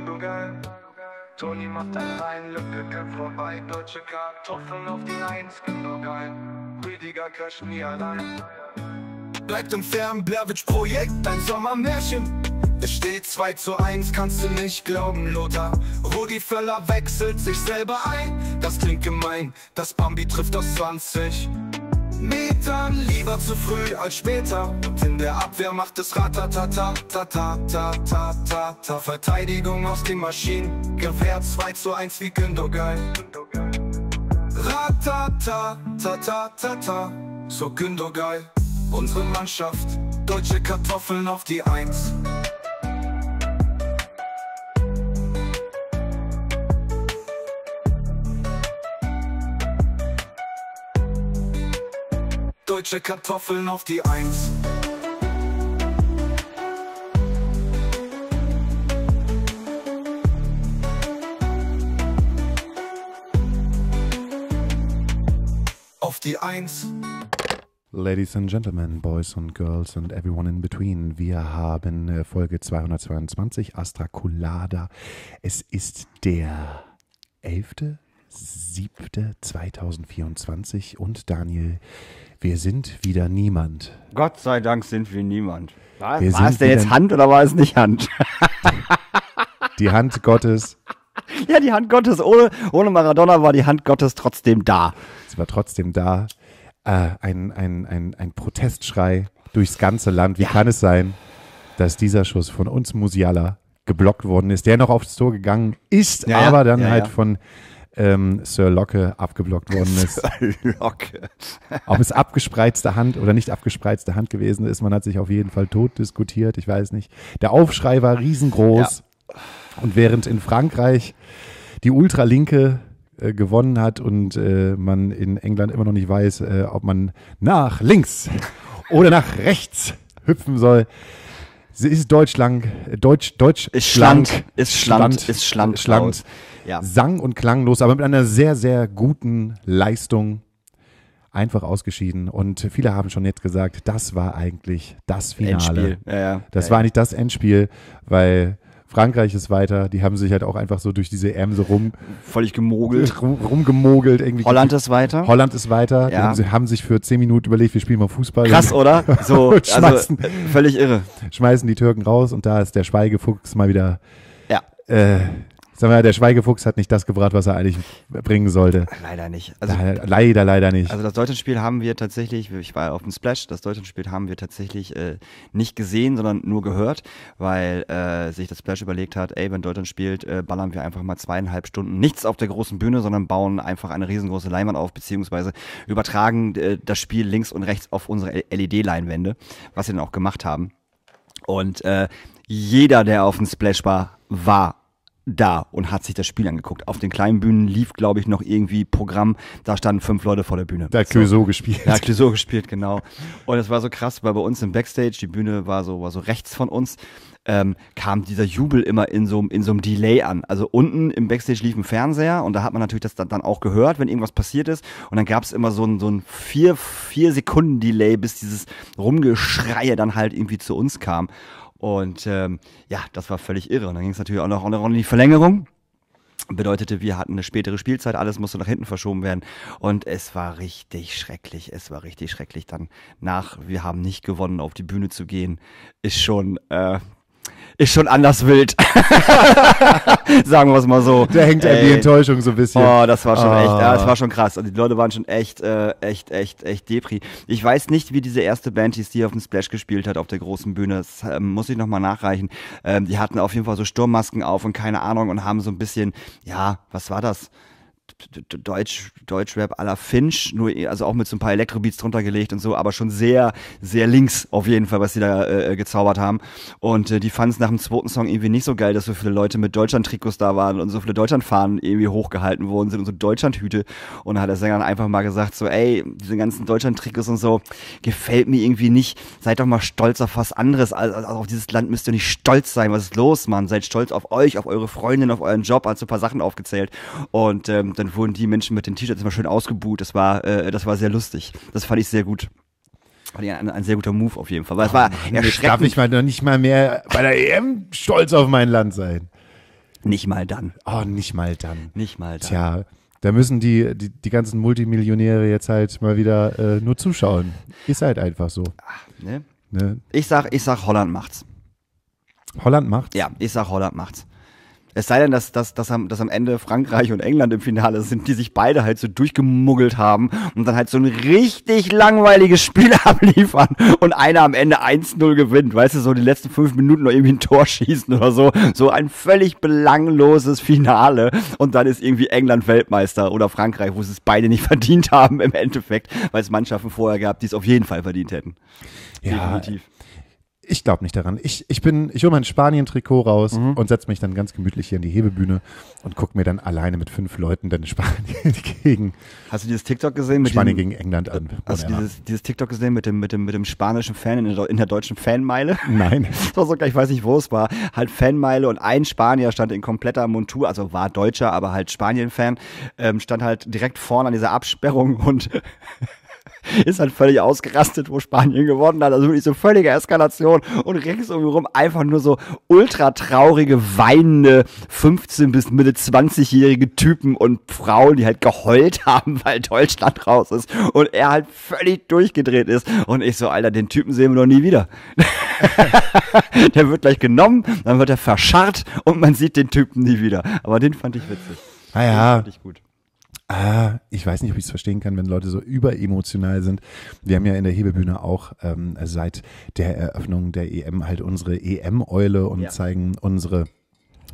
Blubbel. Toni macht allein Lücke vorbei. Deutsche Kartoffeln auf die Eins Blubbel. Rüdiger crasht nie allein. Bleibt im Fern, Blavich Projekt, dein Sommermärchen. Es steht 2 zu 1, kannst du nicht glauben, Lothar. Rudi Völler wechselt sich selber ein. Das klingt gemein, das Bambi trifft aus 20. Metern Lieber zu früh als später Und in der Abwehr macht es ratatata tata tata Verteidigung aus den Maschinen Gewehr 2 zu 1 wie Gündogan Ratata tata So Gündogan Unsere Mannschaft Deutsche Kartoffeln auf die Eins deutsche Kartoffeln auf die Eins. Auf die Eins. Ladies and Gentlemen, Boys and Girls and everyone in between, wir haben äh, Folge 222 Astra Colada. Es ist der 11. 7.2024 und Daniel, wir sind wieder niemand. Gott sei Dank sind wir niemand. War, wir war es denn jetzt Hand oder war es nicht Hand? die Hand Gottes. Ja, die Hand Gottes. Ohne, ohne Maradona war die Hand Gottes trotzdem da. Sie war trotzdem da. Äh, ein, ein, ein, ein Protestschrei durchs ganze Land. Wie ja. kann es sein, dass dieser Schuss von uns Musiala geblockt worden ist, der noch aufs Tor gegangen ist, ja, aber ja. dann halt von ähm, Sir Locke abgeblockt worden ist. Sir Locke. Ob es abgespreizte Hand oder nicht abgespreizte Hand gewesen ist, man hat sich auf jeden Fall tot diskutiert, ich weiß nicht. Der Aufschrei war riesengroß. Ja. Und während in Frankreich die Ultralinke äh, gewonnen hat und äh, man in England immer noch nicht weiß, äh, ob man nach links oder nach rechts hüpfen soll, Sie ist deutschlang, äh, deutsch, deutsch, ist schlank, schlank, ist schlank, schlank ist schlank, schlank, ja. sang und klanglos, aber mit einer sehr, sehr guten Leistung einfach ausgeschieden. Und viele haben schon jetzt gesagt, das war eigentlich das Finale. Endspiel. Ja, ja. Das ja, war eigentlich das Endspiel, weil Frankreich ist weiter. Die haben sich halt auch einfach so durch diese Ärmse rum. Völlig gemogelt. rumgemogelt. Irgendwie Holland ist weiter. Holland ist weiter. Ja. Die haben, sich für zehn Minuten überlegt, wir spielen mal Fußball. Krass, oder? So, also, völlig irre. Schmeißen die Türken raus und da ist der Schweigefuchs mal wieder. Ja. Äh, Sag mal, der Schweigefuchs hat nicht das gebracht, was er eigentlich bringen sollte. Leider nicht. Also, leider, leider, nicht. Also das Deutschlandspiel haben wir tatsächlich, ich war auf dem Splash, das Deutschlandspiel haben wir tatsächlich äh, nicht gesehen, sondern nur gehört, weil äh, sich das Splash überlegt hat, ey, wenn Deutschland spielt, äh, ballern wir einfach mal zweieinhalb Stunden nichts auf der großen Bühne, sondern bauen einfach eine riesengroße Leinwand auf, beziehungsweise übertragen äh, das Spiel links und rechts auf unsere LED-Leinwände, was sie dann auch gemacht haben. Und äh, jeder, der auf dem Splash war, war da und hat sich das Spiel angeguckt. Auf den kleinen Bühnen lief, glaube ich, noch irgendwie Programm. Da standen fünf Leute vor der Bühne. Da hat so. Clouseau gespielt. Da hat Clouseau gespielt, genau. Und es war so krass, weil bei uns im Backstage, die Bühne war so, war so rechts von uns, ähm, kam dieser Jubel immer in so, in so einem Delay an. Also unten im Backstage lief ein Fernseher und da hat man natürlich das dann, dann auch gehört, wenn irgendwas passiert ist. Und dann gab es immer so ein, so ein vier, vier Sekunden Delay, bis dieses Rumgeschreie dann halt irgendwie zu uns kam. Und ähm, ja, das war völlig irre. Und dann ging es natürlich auch noch eine Runde in die Verlängerung. Bedeutete, wir hatten eine spätere Spielzeit, alles musste nach hinten verschoben werden. Und es war richtig schrecklich. Es war richtig schrecklich. Dann nach, wir haben nicht gewonnen, auf die Bühne zu gehen, ist schon, äh, ist schon anders wild. Sagen wir es mal so. Da hängt ja die Enttäuschung so ein bisschen. Oh, das war schon ah. echt, ja, das ah. war schon krass. Und die Leute waren schon echt, äh, echt, echt, echt depri. Ich weiß nicht, wie diese erste Band, die auf dem Splash gespielt hat, auf der großen Bühne, das äh, muss ich nochmal nachreichen. Ähm, die hatten auf jeden Fall so Sturmmasken auf und keine Ahnung und haben so ein bisschen, ja, was war das? Deutsch, Deutschrap à la Finch, nur, also auch mit so ein paar Elektrobeats drunter gelegt und so, aber schon sehr, sehr links auf jeden Fall, was sie da äh, äh, gezaubert haben. Und äh, die fanden es nach dem zweiten Song irgendwie nicht so geil, dass so viele Leute mit Deutschland-Trikots da waren und so viele Deutschland-Fahnen irgendwie hochgehalten worden sind und so Deutschland-Hüte. Und da hat der Sänger dann einfach mal gesagt, so, ey, diese ganzen Deutschland-Trikots und so, gefällt mir irgendwie nicht. Seid doch mal stolz auf was anderes. Also, also auf dieses Land müsst ihr nicht stolz sein. Was ist los, Mann? Seid stolz auf euch, auf eure Freundin, auf euren Job. Hat so ein paar Sachen aufgezählt. Und ähm, dann wurden die Menschen mit den T-Shirts immer schön ausgebuht. Das war, äh, das war sehr lustig. Das fand ich sehr gut. Fand ein, ein sehr guter Move auf jeden Fall. Weil es oh war Mann, erschreckend. Ich darf nicht mal, noch nicht mal mehr bei der EM stolz auf mein Land sein. Nicht mal dann. Oh, nicht mal dann. Nicht mal dann. Tja, da müssen die, die, die ganzen Multimillionäre jetzt halt mal wieder äh, nur zuschauen. Ist halt einfach so. Ach, ne? Ne? Ich, sag, ich sag, Holland macht's. Holland macht's? Ja, ich sag, Holland macht's. Es sei denn, dass, dass, dass, am, dass am Ende Frankreich und England im Finale sind, die sich beide halt so durchgemuggelt haben und dann halt so ein richtig langweiliges Spiel abliefern und einer am Ende 1-0 gewinnt, weißt du, so die letzten fünf Minuten noch irgendwie ein Tor schießen oder so. So ein völlig belangloses Finale und dann ist irgendwie England Weltmeister oder Frankreich, wo sie es beide nicht verdient haben im Endeffekt, weil es Mannschaften vorher gab, die es auf jeden Fall verdient hätten. Ja, Definitiv ich glaube nicht daran. Ich, ich bin, ich hole mein Spanien-Trikot raus mhm. und setze mich dann ganz gemütlich hier in die Hebebühne und gucke mir dann alleine mit fünf Leuten dann Spanien gegen. Hast du dieses TikTok gesehen? Mit Spanien dem, gegen England an. Hast du dieses, dieses, TikTok gesehen mit dem, mit dem, mit dem spanischen Fan in der, in der deutschen Fanmeile? Nein. das war sogar, ich weiß nicht, wo es war. Halt Fanmeile und ein Spanier stand in kompletter Montur, also war Deutscher, aber halt Spanien-Fan, ähm, stand halt direkt vorne an dieser Absperrung und ist halt völlig ausgerastet, wo Spanien gewonnen hat. Also wirklich so völlige Eskalation und rings umherum einfach nur so ultra traurige, weinende 15- bis Mitte 20-jährige Typen und Frauen, die halt geheult haben, weil Deutschland raus ist und er halt völlig durchgedreht ist. Und ich so, Alter, den Typen sehen wir noch nie wieder. der wird gleich genommen, dann wird er verscharrt und man sieht den Typen nie wieder. Aber den fand ich witzig. Naja. Ah den fand ich gut ah, ich weiß nicht, ob ich es verstehen kann, wenn Leute so überemotional sind. Wir haben ja in der Hebebühne auch ähm, seit der Eröffnung der EM halt unsere EM-Eule und ja. zeigen unsere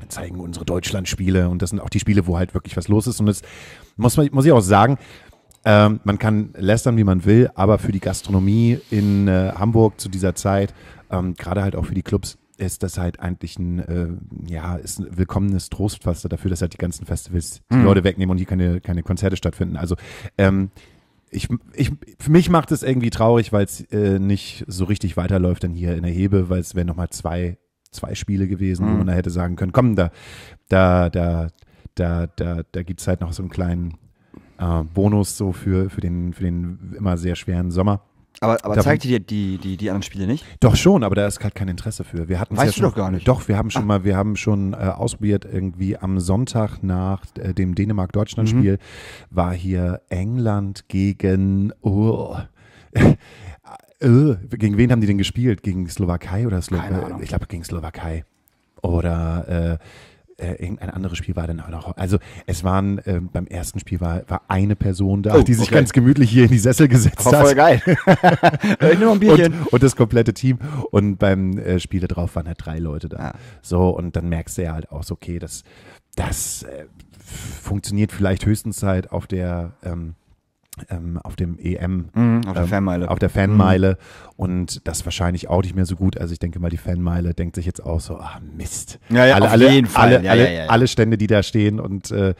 zeigen unsere Deutschland-Spiele und das sind auch die Spiele, wo halt wirklich was los ist. Und das muss, man, muss ich auch sagen, ähm, man kann lästern, wie man will, aber für die Gastronomie in äh, Hamburg zu dieser Zeit, ähm, gerade halt auch für die Clubs, ist das halt eigentlich ein, äh, ja, ist ein willkommenes Trostpflaster dafür, dass halt die ganzen Festivals die hm. Leute wegnehmen und hier keine, keine Konzerte stattfinden. Also ähm, ich, ich, für mich macht es irgendwie traurig, weil es äh, nicht so richtig weiterläuft dann hier in der Hebe, weil es wären nochmal zwei, zwei Spiele gewesen, mhm. wo hm. man da hätte sagen können, komm, da, da, da, da, da, da gibt es halt noch so einen kleinen äh, Bonus so für, für, den, für den immer sehr schweren Sommer. Aber, aber da zeigte dir die, die, die anderen Spiele nicht? Doch schon, aber da ist halt kein Interesse für. Wir hatten weißt ja du schon, doch gar nicht. Doch, wir haben schon Ach. mal, wir haben schon äh, ausprobiert, irgendwie am Sonntag nach äh, dem Dänemark-Deutschland-Spiel mhm. war hier England gegen oh, äh, gegen wen haben die denn gespielt? Gegen Slowakei oder Slowakei? Ich glaube gegen Slowakei. Oder äh, äh, irgendein anderes Spiel war dann auch noch. Also es waren äh, beim ersten Spiel war, war eine Person da, oh, die sich okay. ganz gemütlich hier in die Sessel gesetzt war oh, voll hat. Voll geil. Nur ein Bierchen. Und, und, das komplette Team. Und beim äh, Spiele drauf waren halt drei Leute da. Ja. Ah. So, und dann merkst du ja halt auch so, okay, das, das äh, funktioniert vielleicht höchstens halt auf der ähm, ähm, auf dem EM, mhm, auf, ähm, der Fanmeile. auf der Fanmeile mhm. und das wahrscheinlich auch nicht mehr so gut. Also ich denke mal, die Fanmeile denkt sich jetzt auch so, ah Mist. Ja, ja, alle, auf alle, jeden Fall. ja, alle, ja, ja, alle Stände, die da stehen und äh,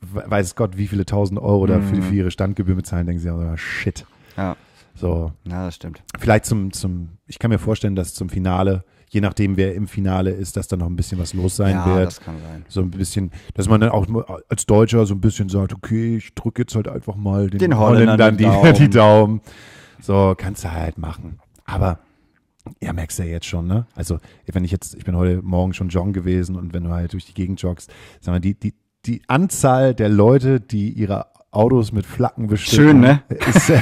weiß Gott, wie viele tausend Euro mhm. da für, mhm. für ihre Standgebühr bezahlen, denken sie auch so, ah, shit. Ja. So. Ja, das stimmt. Vielleicht zum, zum, ich kann mir vorstellen, dass zum Finale je nachdem, wer im Finale ist, dass da noch ein bisschen was los sein ja, wird. Das kann sein. So ein bisschen, dass man dann auch als Deutscher so ein bisschen sagt, okay, ich drücke jetzt halt einfach mal den, den Holländern, die, Daumen. die Daumen. So, kannst du halt machen. Aber ja, merkst du ja jetzt schon, ne? Also, wenn ich jetzt, ich bin heute Morgen schon John gewesen und wenn du halt durch die Gegend joggst, sag mal, die, die, die Anzahl der Leute, die ihre Autos mit Flacken bestimmen. Schön, ne? Ist, äh,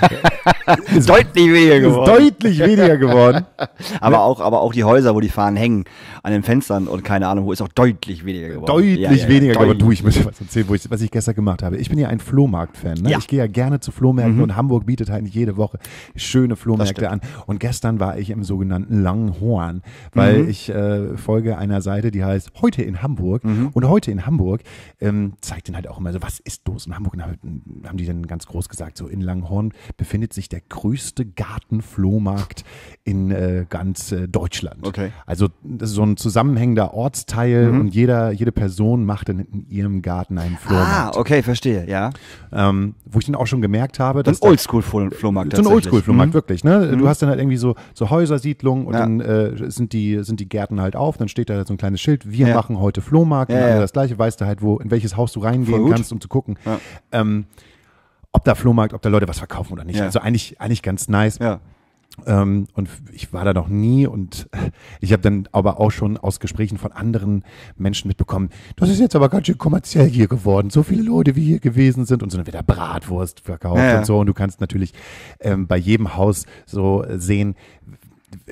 ist deutlich weniger geworden. Ist deutlich weniger geworden. aber, auch, aber auch die Häuser, wo die Fahnen hängen, an den Fenstern und keine Ahnung, wo ist auch deutlich weniger geworden. Deutlich ja, ja, weniger geworden. Du, ich muss dir was erzählen, ich, was ich gestern gemacht habe. Ich bin ja ein Flohmarkt-Fan. Ne? Ich gehe ja gerne zu Flohmärkten mhm. und Hamburg bietet eigentlich halt jede Woche schöne Flohmärkte an. Und gestern war ich im sogenannten Langhorn, weil mhm. ich äh, folge einer Seite, die heißt Heute in Hamburg. Mhm. Und heute in Hamburg ähm, zeigt dann halt auch immer so, was ist los in Hamburg? Und haben die dann ganz groß gesagt, so in Langhorn befindet befindet sich der größte Gartenflohmarkt in äh, ganz äh, Deutschland. Okay. Also das ist so ein zusammenhängender Ortsteil mhm. und jeder, jede Person macht in, in, ihrem Garten einen Flohmarkt. Ah, okay, verstehe, ja. Ähm, wo ich dann auch schon gemerkt habe, dass. ein Oldschool-Flohmarkt. So ein Oldschool-Flohmarkt, mhm. wirklich. Ne? Mhm. Du hast dann halt irgendwie so, so Häusersiedlungen und ja. dann äh, sind, die, sind die Gärten halt auf, dann steht da so ein kleines Schild, wir ja. machen heute Flohmarkt ja, und das gleiche, weißt du halt, wo, in welches Haus du reingehen kannst, um zu gucken. Ähm, ob da Flohmarkt, ob da Leute was verkaufen oder nicht. Ja. Also eigentlich, eigentlich ganz nice. Ja. Ähm, und ich war da noch nie und ich habe dann aber auch schon aus Gesprächen von anderen Menschen mitbekommen, das ist jetzt aber ganz schön kommerziell hier geworden. So viele Leute, wie hier gewesen sind und so dann wieder Bratwurst verkauft ja, ja. und so. Und du kannst natürlich ähm, bei jedem Haus so äh, sehen,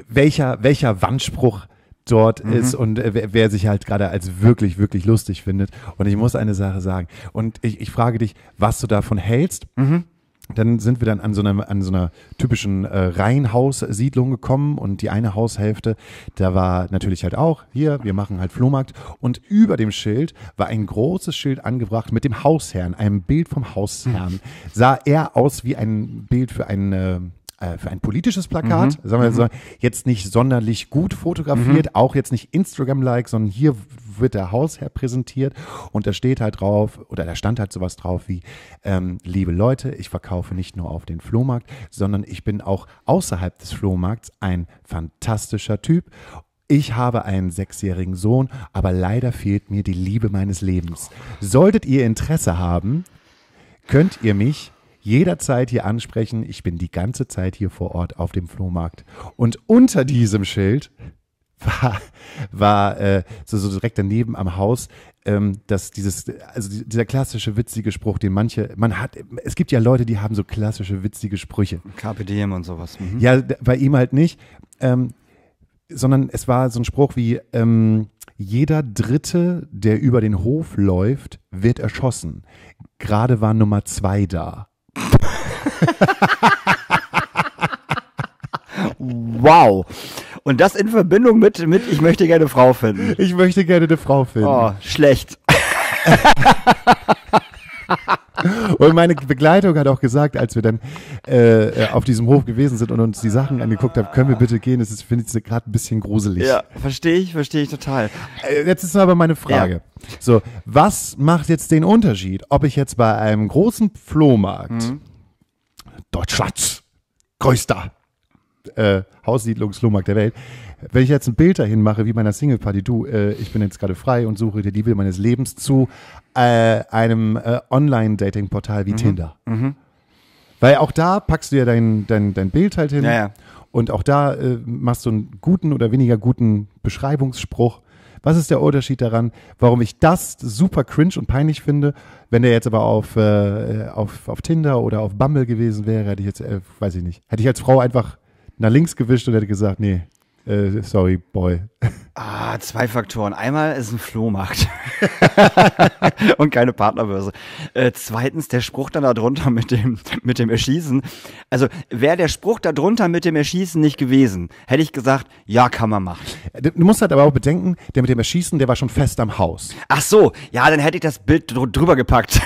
welcher, welcher Wandspruch dort mhm. ist und äh, wer, wer, sich halt gerade als wirklich, wirklich lustig findet. Und ich muss eine Sache sagen. Und ich, ich frage dich, was du davon hältst. Mhm. Dann sind wir dann an so einer, an so einer typischen äh, Reihenhaussiedlung gekommen und die eine Haushälfte, da war natürlich halt auch hier, wir machen halt Flohmarkt und über dem Schild war ein großes Schild angebracht mit dem Hausherrn, einem Bild vom Hausherrn. Sah er aus wie ein Bild für einen äh, für ein politisches Plakat, mhm. sagen wir so, mhm. jetzt nicht sonderlich gut fotografiert, mhm. auch jetzt nicht Instagram-like, sondern hier wird der Hausherr präsentiert und da steht halt drauf, oder da stand halt sowas drauf wie, ähm, liebe Leute, ich verkaufe nicht nur auf den Flohmarkt, sondern ich bin auch außerhalb des Flohmarkts ein fantastischer Typ ich habe einen sechsjährigen Sohn, aber leider fehlt mir die Liebe meines Lebens. Solltet ihr Interesse haben, könnt ihr mich jederzeit hier ansprechen. Ich bin die ganze Zeit hier vor Ort auf dem Flohmarkt. Und unter diesem Schild war, war äh, so, so direkt daneben am Haus, ähm, dass dieses, also dieser klassische witzige Spruch, den manche, man hat, es gibt ja Leute, die haben so klassische witzige Sprüche. Carpe diem und sowas. Mhm. Ja, bei ihm halt nicht, ähm, sondern es war so ein Spruch wie, ähm, jeder Dritte, der über den Hof läuft, wird erschossen. Gerade war Nummer zwei da wow. Und das in Verbindung mit, mit Ich möchte gerne eine Frau finden. Ich möchte gerne eine Frau finden. Oh, schlecht. Ha ha ha ha! Und meine Begleitung hat auch gesagt, als wir dann äh, äh, auf diesem Hof gewesen sind und uns die Sachen angeguckt haben, können wir bitte gehen? das finde ich, gerade ein bisschen gruselig. Ja, verstehe ich, verstehe ich total. Äh, jetzt ist aber meine Frage. Ja. So, was macht jetzt den Unterschied, ob ich jetzt bei einem großen Flohmarkt, mhm. Deutschlands größter äh, Haussiedlungsflohmarkt der Welt, wenn ich jetzt ein Bild dahin mache, wie meiner Single Party, du, äh, ich bin jetzt gerade frei und suche die Liebe meines Lebens zu äh, einem äh, Online-Dating-Portal wie mhm. Tinder. Mhm. Weil auch da packst du ja dein, dein, dein Bild halt hin. Ja, ja. Und auch da äh, machst du einen guten oder weniger guten Beschreibungsspruch. Was ist der Unterschied daran, warum ich das super cringe und peinlich finde? Wenn der jetzt aber auf, äh, auf, auf Tinder oder auf Bumble gewesen wäre, hätte ich jetzt, äh, weiß ich nicht, hätte ich als Frau einfach nach links gewischt und hätte gesagt, nee, uh, sorry, boy, Ah, zwei Faktoren. Einmal ist ein Flohmarkt und keine Partnerbörse. Äh, zweitens der Spruch dann darunter mit dem, mit dem Erschießen. Also wäre der Spruch darunter mit dem Erschießen nicht gewesen, hätte ich gesagt, ja, kann man machen. Du musst halt aber auch bedenken, der mit dem Erschießen, der war schon fest am Haus. Ach so, ja, dann hätte ich das Bild dr drüber gepackt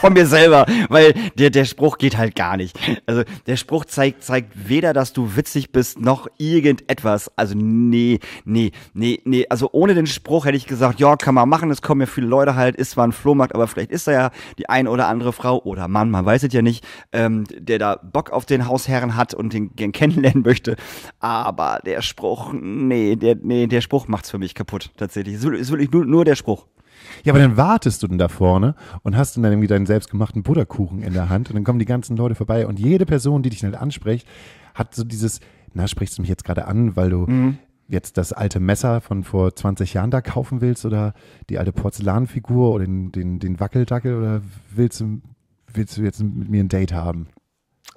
von mir selber, weil der, der Spruch geht halt gar nicht. Also der Spruch zeigt, zeigt weder, dass du witzig bist, noch irgendetwas. Also nee. Nee, nee, nee. Also ohne den Spruch hätte ich gesagt, ja, kann man machen, es kommen ja viele Leute halt, ist zwar ein Flohmarkt, aber vielleicht ist da ja die ein oder andere Frau oder Mann, man weiß es ja nicht, ähm, der da Bock auf den Hausherren hat und den gern kennenlernen möchte. Aber der Spruch, nee, der, nee, der Spruch macht's für mich kaputt, tatsächlich. Es ist wirklich nur, nur der Spruch. Ja, aber dann wartest du denn da vorne und hast dann irgendwie deinen selbstgemachten Butterkuchen in der Hand und dann kommen die ganzen Leute vorbei und jede Person, die dich halt anspricht, hat so dieses, na, sprichst du mich jetzt gerade an, weil du mhm jetzt das alte Messer von vor 20 Jahren da kaufen willst oder die alte Porzellanfigur oder den, den, den Wackeldackel oder willst du, willst du jetzt mit mir ein Date haben?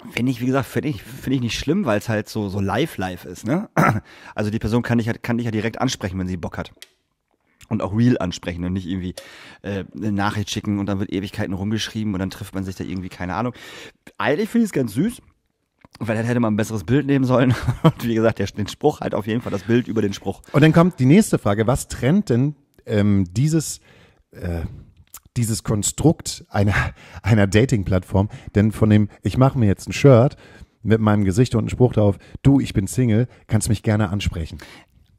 Finde ich, wie gesagt, finde ich, finde ich nicht schlimm, weil es halt so, so live, live ist, ne? Also die Person kann dich, kann dich ja direkt ansprechen, wenn sie Bock hat. Und auch real ansprechen und nicht irgendwie äh, eine Nachricht schicken und dann wird Ewigkeiten rumgeschrieben und dann trifft man sich da irgendwie, keine Ahnung. Eigentlich finde ich es ganz süß. Vielleicht hätte man ein besseres Bild nehmen sollen. Und wie gesagt, der, den Spruch halt auf jeden Fall, das Bild über den Spruch. Und dann kommt die nächste Frage. Was trennt denn ähm, dieses, äh, dieses Konstrukt einer, einer Dating-Plattform denn von dem, ich mache mir jetzt ein Shirt mit meinem Gesicht und einem Spruch drauf, du, ich bin Single, kannst mich gerne ansprechen.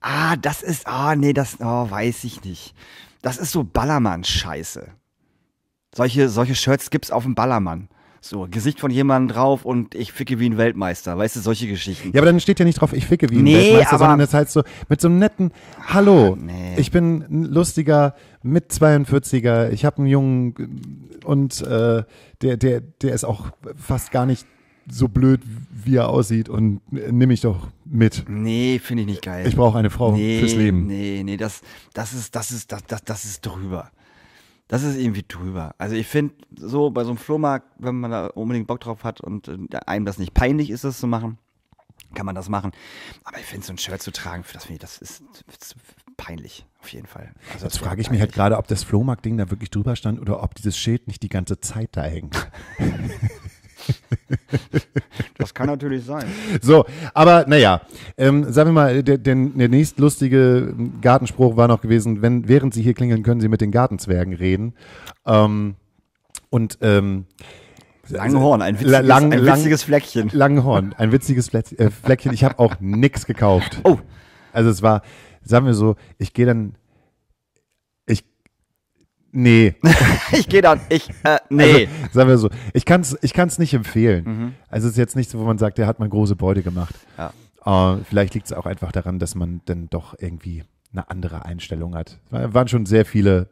Ah, das ist, ah, oh, nee, das, oh, weiß ich nicht. Das ist so Ballermann-Scheiße. Solche, solche Shirts gibt's auf dem Ballermann. So, Gesicht von jemandem drauf und ich ficke wie ein Weltmeister. Weißt du, solche Geschichten. Ja, aber dann steht ja nicht drauf, ich ficke wie ein nee, Weltmeister, sondern das heißt so mit so einem netten Hallo, nee. ich bin ein lustiger mit 42er, ich habe einen Jungen und äh, der, der, der ist auch fast gar nicht so blöd, wie er aussieht und äh, nimm mich doch mit. Nee, finde ich nicht geil. Ich brauche eine Frau nee, fürs Leben. Nee, nee, das, das ist, das ist, das, das, das ist drüber das ist irgendwie drüber. Also ich finde, so bei so einem Flohmarkt, wenn man da unbedingt Bock drauf hat und äh, einem das nicht peinlich ist, das zu machen, kann man das machen. Aber ich finde, so ein Shirt zu tragen, das, ich, das, ist, peinlich, auf jeden Fall. Also Jetzt frage ich mich halt gerade, ob das Flohmarkt-Ding da wirklich drüber stand oder ob dieses Schild nicht die ganze Zeit da hängt. das kann natürlich sein. So, aber naja, ähm, sagen wir mal, der, der, der nächstlustige ähm, Gartenspruch war noch gewesen, wenn, während Sie hier klingeln, können Sie mit den Gartenzwergen reden. Ähm, und ähm, Langhorn, ein witziges, lang, ein witziges Fleckchen. Langhorn, ein witziges äh, Fleckchen. Ich habe auch nichts gekauft. Oh. Also es war, sagen wir so, ich gehe dann Nee. ich gehe dann, ich, äh, nee. Also, sagen wir so, ich kann es ich kann's nicht empfehlen. Mhm. Also es ist jetzt nicht so, wo man sagt, der hat mal große Beute gemacht. Ja. Uh, vielleicht liegt es auch einfach daran, dass man dann doch irgendwie eine andere Einstellung hat. Waren schon sehr viele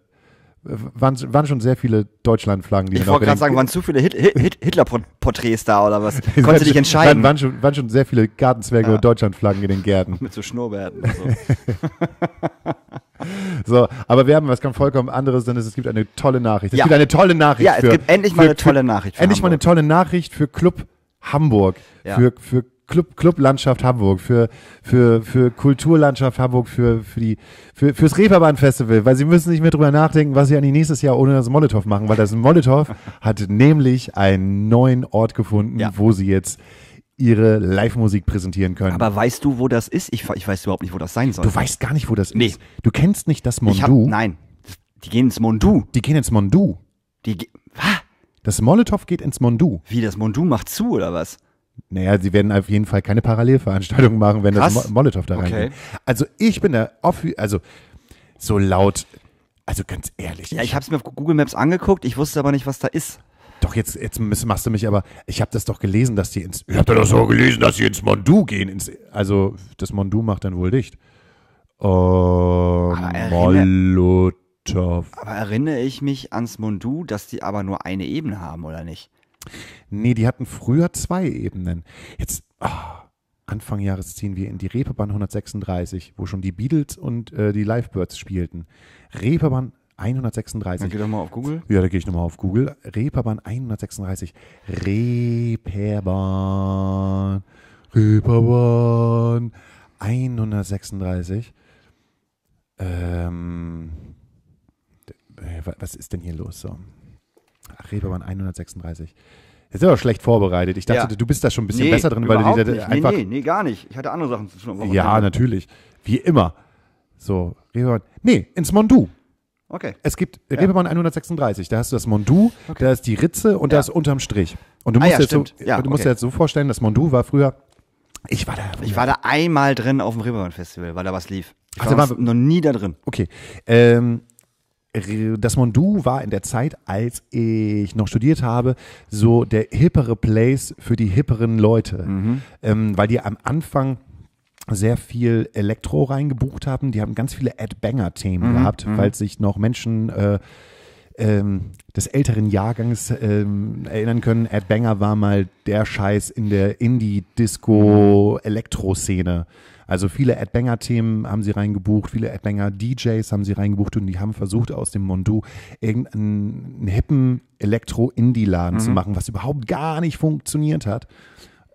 waren, waren schon sehr viele Deutschlandflaggen, die Ich wollte gerade sagen, waren zu viele Hit, Hit, Hitler-Porträts da oder was? Konnte du dich entscheiden? Waren, waren, schon, waren schon sehr viele Gartenzwerge ja. und Deutschlandflaggen in den Gärten. Mit so Schnurrbärten und so. So, aber wir haben was ganz vollkommen anderes, denn es gibt eine tolle Nachricht. Es ja. gibt eine tolle Nachricht. Ja, es für, gibt endlich mal für, eine tolle Nachricht. endlich Hamburg. mal eine tolle Nachricht für Club Hamburg, ja. für, für Club, Landschaft Hamburg, für, für, für Kulturlandschaft Hamburg, für, für die, für, fürs Reeperbahn Festival, weil sie müssen nicht mehr drüber nachdenken, was sie an die nächstes Jahr ohne das Molotow machen, weil das Molotow hat nämlich einen neuen Ort gefunden, ja. wo sie jetzt ihre Live-Musik präsentieren können. Aber weißt du, wo das ist? Ich, ich, weiß überhaupt nicht, wo das sein soll. Du weißt gar nicht, wo das nee. ist. Du kennst nicht das Mondu. Hab, nein, die gehen ins Mondu. Die gehen ins Mondu. Die ge was? Das Molotow geht ins Mondu. Wie, das Mondu macht zu oder was? Naja, sie werden auf jeden Fall keine Parallelveranstaltung machen, wenn Krass. das Mo Molotow da reingeht. Okay. Also ich bin da offen, also so laut, also ganz ehrlich. Ja, ich habe es mir auf Google Maps angeguckt, ich wusste aber nicht, was da ist. Doch, jetzt, jetzt machst du mich aber. Ich habe das doch gelesen, dass die ins. Ich habe doch gelesen, dass sie ins Mondu gehen. Ins, also, das Mondu macht dann wohl dicht. Ähm, Molotow. Aber erinnere ich mich ans Mondu, dass die aber nur eine Ebene haben, oder nicht? Nee, die hatten früher zwei Ebenen. Jetzt. Oh. Anfang Jahres ziehen wir in die Reeperbahn 136, wo schon die Beatles und äh, die Livebirds spielten. Reeperbahn 136. Dann geh doch mal auf Google. Ja, da gehe ich nochmal auf Google. Reeperbahn 136. Reeperbahn. Reeperbahn 136. Ähm, äh, was ist denn hier los? So. Ach, Reeperbahn 136. Jetzt sind wir schlecht vorbereitet. Ich dachte, ja. du bist da schon ein bisschen nee, besser drin, weil du diese nicht. einfach. Nee, nee, nee, gar nicht. Ich hatte andere Sachen zu tun. Ja, natürlich. Wie immer. So, Reeperbahn. Nee, ins Mondu. Okay. Es gibt ja. Reeperbahn 136, da hast du das Mondu, okay. da ist die Ritze und ja. da ist unterm Strich. Und du ah musst, ah, ja, dir, so, ja, du musst dir jetzt so vorstellen, das Mondu war früher. Ich war da. Ich war da einmal drin auf dem Reeperbahn Festival, weil da was lief. Ich Ach, war, war noch nie da drin. Okay. Ähm, das Mondu war in der Zeit, als ich noch studiert habe, so der hippere Place für die hipperen Leute. Mhm. Ähm, weil die am Anfang sehr viel Elektro reingebucht haben. Die haben ganz viele Ad-Banger-Themen mhm. gehabt, mhm. falls sich noch Menschen äh, ähm, des älteren Jahrgangs ähm, erinnern können. Ad Banger war mal der Scheiß in der Indie-Disco-Elektro-Szene. Mhm. Also viele adbanger Themen haben sie reingebucht, viele adbanger DJs haben sie reingebucht und die haben versucht, aus dem Mondu irgendeinen hippen Elektro-Indie-Laden mhm. zu machen, was überhaupt gar nicht funktioniert hat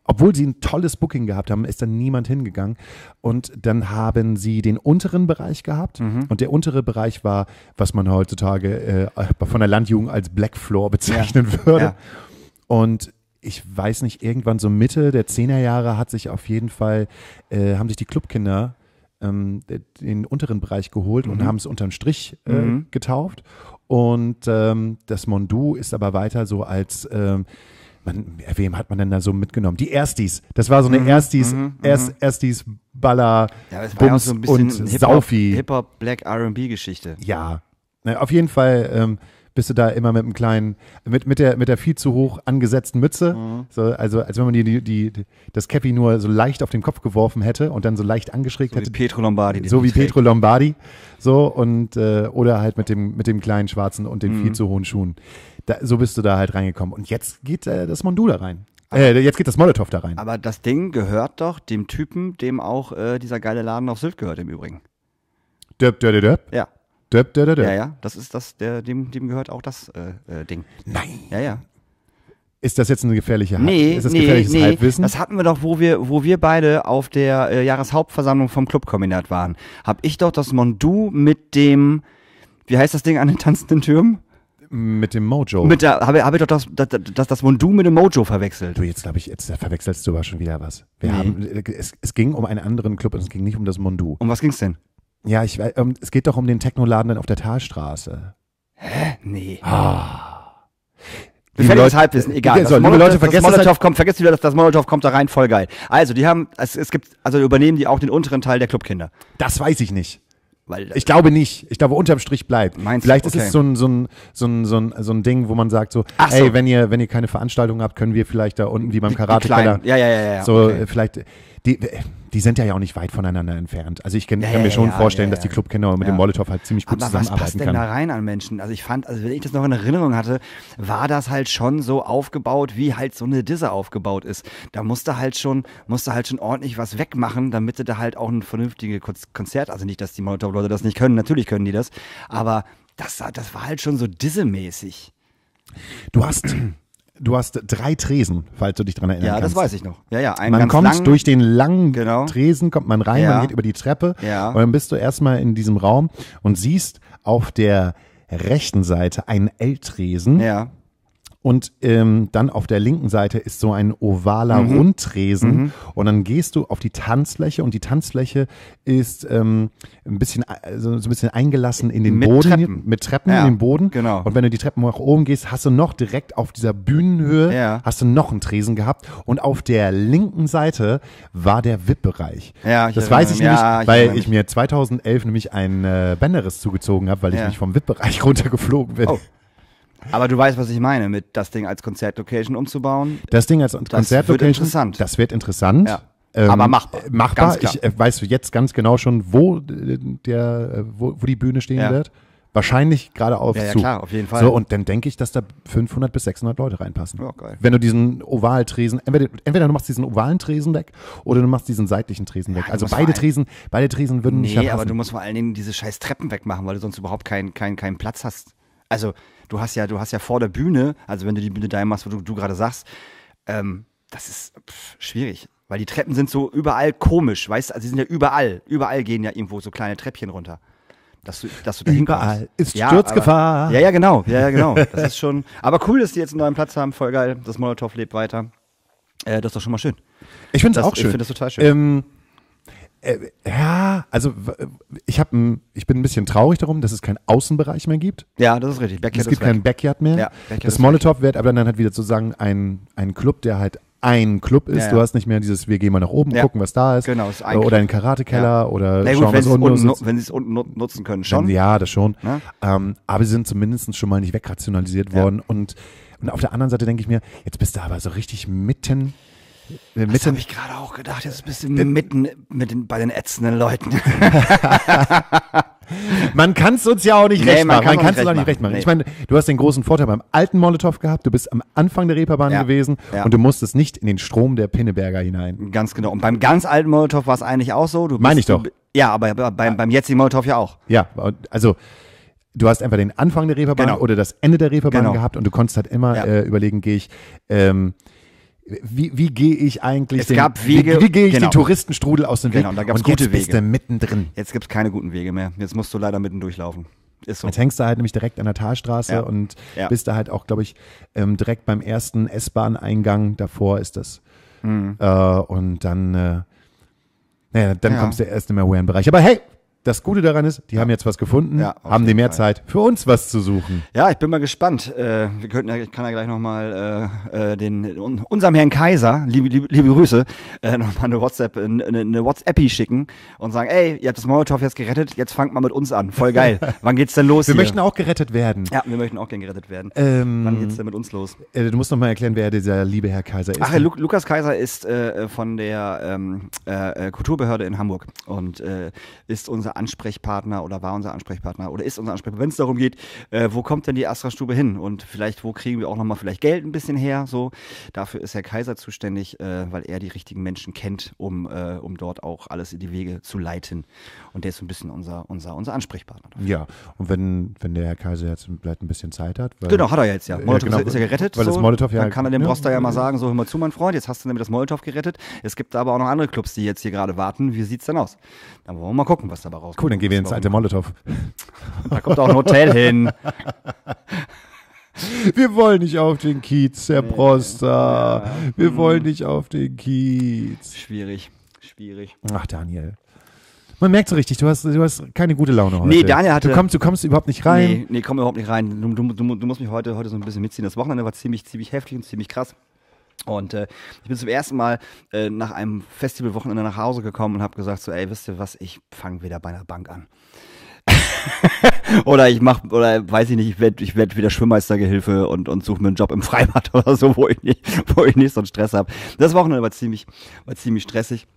obwohl sie ein tolles Booking gehabt haben, ist dann niemand hingegangen. Und dann haben sie den unteren Bereich gehabt. Mhm. Und der untere Bereich war, was man heutzutage äh, von der Landjugend als Black Floor bezeichnen ja. würde. Ja. Und ich weiß nicht, irgendwann so Mitte der Zehnerjahre hat sich auf jeden Fall, äh, haben sich die Clubkinder ähm, den unteren Bereich geholt mhm. und haben es unterm Strich äh, mhm. getauft. Und ähm, das Mondu ist aber weiter so als ähm, man, wem hat man denn da so mitgenommen? Die Erstis. Das war so eine mhm, Erstis, mhm, mhm. Erst, Erstis Baller, ja, Bums so und Hip Saufi. Hip-Hop, Black R&B-Geschichte. Ja, Na, auf jeden Fall ähm, bist du da immer mit einem kleinen, mit, mit, der, mit der viel zu hoch angesetzten Mütze. Mhm. So, also als wenn man die, die, die, das Cappy nur so leicht auf den Kopf geworfen hätte und dann so leicht angeschrägt so hätte. Wie Petro Lombardi. So wie trägt. Petro Lombardi. So und äh, oder halt mit dem, mit dem kleinen schwarzen und den mhm. viel zu hohen Schuhen. Da, so bist du da halt reingekommen. Und jetzt geht äh, das Mondu da rein. Äh, jetzt geht das Molotow da rein. Aber das Ding gehört doch dem Typen, dem auch äh, dieser geile Laden auf Sylt gehört im Übrigen. Döp, döp, döp. Ja. Döp, döp, döp. Ja, ja, das ist das, der, dem, dem gehört auch das äh, äh Ding. Nein. Ja, ja. Ist das jetzt eine gefährliche nee, Ist das nee, gefährliches nee. Halbwissen? Das hatten wir doch, wo wir, wo wir beide auf der äh, Jahreshauptversammlung vom Clubkombinat waren. Hab ich doch das Mondu mit dem, wie heißt das Ding an den tanzenden Türmen? Mit dem Mojo. Mit der, habe, habe ich doch das, das, das, das mit dem Mojo verwechselt. Du, jetzt glaube ich, jetzt verwechselst du aber schon wieder was. Wir nee. haben, es, es ging um einen anderen Club und es ging nicht um das Mondu. Um was ging's denn? Ja, ich, äh, ähm, es geht doch um den Technoladen dann auf der Talstraße. Hä? Nee. Ah. Gefälliges Halbwissen, egal. So, das Molotow, Leute, vergesst das Molotow halt. kommt, vergesst wieder, dass das Molotow kommt da rein, voll geil. Also, die haben, es, es gibt, also übernehmen die auch den unteren Teil der Clubkinder. Das weiß ich nicht. Weil, ich glaube nicht. Ich glaube, unterm Strich bleibt. Meinst Vielleicht du? Okay. ist es so ein, so, ein, so, ein, so, ein, so ein Ding, wo man sagt so, Ach so, ey, wenn ihr, wenn ihr keine Veranstaltung habt, können wir vielleicht da unten wie beim Karate. Die, die ja, ja, ja, ja. So, okay. vielleicht. Die, die sind ja auch nicht weit voneinander entfernt. Also ich kann, ja, kann mir schon ja, vorstellen, ja, dass die Clubkinder mit dem Molotow halt ziemlich gut Aber zusammenarbeiten was passt denn kann. da rein an Menschen? Also ich fand, also wenn ich das noch in Erinnerung hatte, war das halt schon so aufgebaut, wie halt so eine Disse aufgebaut ist. Da musste halt schon, musste halt schon ordentlich was wegmachen, damit du da halt auch ein vernünftiges Konzert, also nicht, dass die Molotow-Leute das nicht können, natürlich können die das, aber das, das war halt schon so Disse-mäßig. Du hast Du hast drei Tresen, falls du dich dran erinnerst. Ja, kannst. das weiß ich noch. Ja, ja, ein man kommt lang, durch den langen genau. Tresen, kommt man rein, ja. man geht über die Treppe ja. und dann bist du erstmal in diesem Raum und siehst auf der rechten Seite einen L-Tresen. Ja. Und ähm, dann auf der linken Seite ist so ein ovaler mhm. Rundtresen. Mhm. Und dann gehst du auf die Tanzfläche und die Tanzfläche ist ähm, ein bisschen, so, also so ein bisschen eingelassen in den mit Boden. Treppen. Mit Treppen ja, in den Boden. Genau. Und wenn du die Treppen nach oben gehst, hast du noch direkt auf dieser Bühnenhöhe, ja. hast du noch einen Tresen gehabt. Und auf der linken Seite war der VIP-Bereich. Ja, das weiß ich nämlich, ich weil ich mir 2011 nämlich ein äh, Banderes zugezogen habe, weil ich mich vom VIP-Bereich runtergeflogen bin. Oh. Aber du weißt, was ich meine, mit das Ding als Konzertlocation umzubauen. Das Ding als Konzertlocation. Das wird interessant. Das wird interessant. Ja. Ähm, aber machbar. Machbar. Ich äh, weiß jetzt ganz genau schon, wo äh, der, äh, wo, wo die Bühne stehen ja. wird. Wahrscheinlich gerade auf ja, ja, klar, auf jeden Fall. So, und dann denke ich, dass da 500 bis 600 Leute reinpassen. Oh, geil. Wenn du diesen Ovaltresen, entweder, entweder du machst diesen ovalen Tresen weg oder du machst diesen seitlichen Tresen ja, weg. Also beide Tresen, beide Tresen würden nee, nicht Nee, aber du musst vor allen Dingen diese scheiß Treppen wegmachen, weil du sonst überhaupt keinen kein, kein Platz hast. Also du hast ja, du hast ja vor der Bühne, also wenn du die Bühne dahin machst, wo du, du gerade sagst, ähm, das ist pff, schwierig. Weil die Treppen sind so überall komisch, weißt du? Also, sie sind ja überall. Überall gehen ja irgendwo so kleine Treppchen runter. Dass du, dass du da Überall ist ja, Sturzgefahr. Aber, ja, ja, genau. Ja, ja, genau. Das ist schon. Aber cool, dass die jetzt einen neuen Platz haben. Voll geil. Das Molotow lebt weiter. Äh, das ist doch schon mal schön. Ich finde es auch schön. Ich finde das total schön. Ähm, äh, ja, also ich, hab ein, ich bin ein bisschen traurig darum, dass es keinen Außenbereich mehr gibt. Ja, das ist richtig. Backyard es gibt keinen Backyard mehr. Ja, Backyard das Molotov wird aber dann halt wieder sozusagen ein, ein Club, der halt ein Club ist. Ja, ja. Du hast nicht mehr dieses, wir gehen mal nach oben, ja. gucken, was da ist. Genau, ist ein oder ein Karatekeller oder Na, gut, schauen, was unten ist. Wenn sie es unten nutzen können, schon. ja, das schon. Ähm, aber sie sind zumindest schon mal nicht wegrationalisiert worden. Und, und auf der anderen Seite denke ich mir, jetzt bist du aber so richtig mitten Mitten, das habe ich gerade auch gedacht. Jetzt bist du mitten mit den, bei den ätzenden Leuten. man kann es uns ja auch nicht nee, recht machen. Man kann es auch nicht recht machen. Nee. Ich meine, du hast den großen Vorteil beim alten Molotow gehabt. Du bist am Anfang der Reeperbahn ja. gewesen ja. und du musstest nicht in den Strom der Pinneberger hinein. Ganz genau. Und beim ganz alten Molotow war es eigentlich auch so. Meine ich doch. Du, ja, aber beim, beim jetzigen Molotow ja auch. Ja, also du hast einfach den Anfang der Reeperbahn genau. oder das Ende der Reeperbahn genau. gehabt und du konntest halt immer ja. äh, überlegen, gehe ich ähm, wie, wie gehe ich eigentlich es den, gab Wege, wie, wie gehe ich genau. den Touristenstrudel aus dem Weg? Genau, da gab's und gute jetzt Wege. bist du mittendrin. Jetzt gibt es keine guten Wege mehr. Jetzt musst du leider mitten durchlaufen. Ist so. Jetzt hängst du halt nämlich direkt an der Talstraße ja. und ja. bist da halt auch, glaube ich, ähm, direkt beim ersten S-Bahn-Eingang davor ist das. Mhm. Äh, und dann, äh, naja, dann ja. kommst du erst im Awareness-Bereich. Aber hey, das Gute daran ist, die haben jetzt was gefunden, ja, haben die mehr Fall. Zeit, für uns was zu suchen. Ja, ich bin mal gespannt. Äh, wir könnten, ich kann ja gleich nochmal äh, äh, den, unserem Herrn Kaiser, liebe, liebe, liebe Grüße, äh, nochmal eine WhatsApp, äh, eine, eine WhatsApp schicken und sagen, ey, ihr habt das Molotow jetzt gerettet, jetzt fangt mal mit uns an. Voll geil. Wann geht's denn los? wir hier? möchten auch gerettet werden. Ja, wir möchten auch gern gerettet werden. Ähm, Wann geht's denn mit uns los? Äh, du musst nochmal erklären, wer dieser liebe Herr Kaiser ist. Ach, Lu Lukas Kaiser ist äh, von der ähm, Kulturbehörde in Hamburg und ist unser Ansprechpartner oder war unser Ansprechpartner oder ist unser Ansprechpartner, wenn es darum geht, äh, wo kommt denn die Astra-Stube hin und vielleicht, wo kriegen wir auch nochmal vielleicht Geld ein bisschen her, so. Dafür ist Herr Kaiser zuständig, äh, weil er die richtigen Menschen kennt, um, äh, um dort auch alles in die Wege zu leiten. Und der ist so ein bisschen unser, unser, unser Ansprechpartner. Dafür. Ja, und wenn, wenn der Herr Kaiser jetzt vielleicht ein bisschen Zeit hat. genau, hat er jetzt ja. Äh, Molotow ja, genau, ist ja gerettet. Weil so. Molotow ja. Dann kann er dem ja, Broster ja mal sagen, so hör mal zu, mein Freund, jetzt hast du nämlich das Molotow gerettet. Es gibt aber auch noch andere Clubs, die jetzt hier gerade warten. Wie sieht es denn aus? Dann wollen wir mal gucken, was dabei rauskommt raus. Cool, dann gehen wir ins alte Molotow. Da kommt auch ein Hotel hin. Wir wollen nicht auf den Kiez, Herr nee. Proster. Ja. Wir wollen hm. nicht auf den Kiez. Schwierig, schwierig. Ach, Daniel. Man merkt so richtig, du hast, du hast keine gute Laune heute. Nee, Daniel hatte. Du kommst, du kommst überhaupt nicht rein. Nee, nee komm überhaupt nicht rein. Du, du, du musst mich heute, heute so ein bisschen mitziehen. Das Wochenende war ziemlich, ziemlich heftig und ziemlich krass. Und äh, ich bin zum ersten Mal äh, nach einem Festivalwochenende nach Hause gekommen und habe gesagt so, ey, wisst ihr was, ich fange wieder bei einer Bank an. oder ich mach, oder weiß ich nicht, ich werde ich werd wieder Schwimmmeistergehilfe und, und suche mir einen Job im Freibad oder so, wo ich nicht, wo ich nicht so einen Stress habe. Das Wochenende war ziemlich, war ziemlich stressig.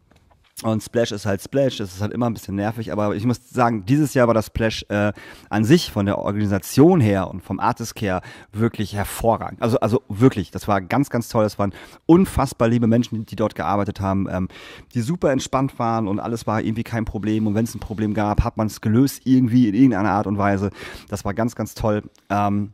Und Splash ist halt Splash, das ist halt immer ein bisschen nervig, aber ich muss sagen, dieses Jahr war das Splash äh, an sich von der Organisation her und vom Artist her wirklich hervorragend. Also, also wirklich, das war ganz, ganz toll. Das waren unfassbar liebe Menschen, die dort gearbeitet haben, ähm, die super entspannt waren und alles war irgendwie kein Problem. Und wenn es ein Problem gab, hat man es gelöst irgendwie in irgendeiner Art und Weise. Das war ganz, ganz toll. Ähm,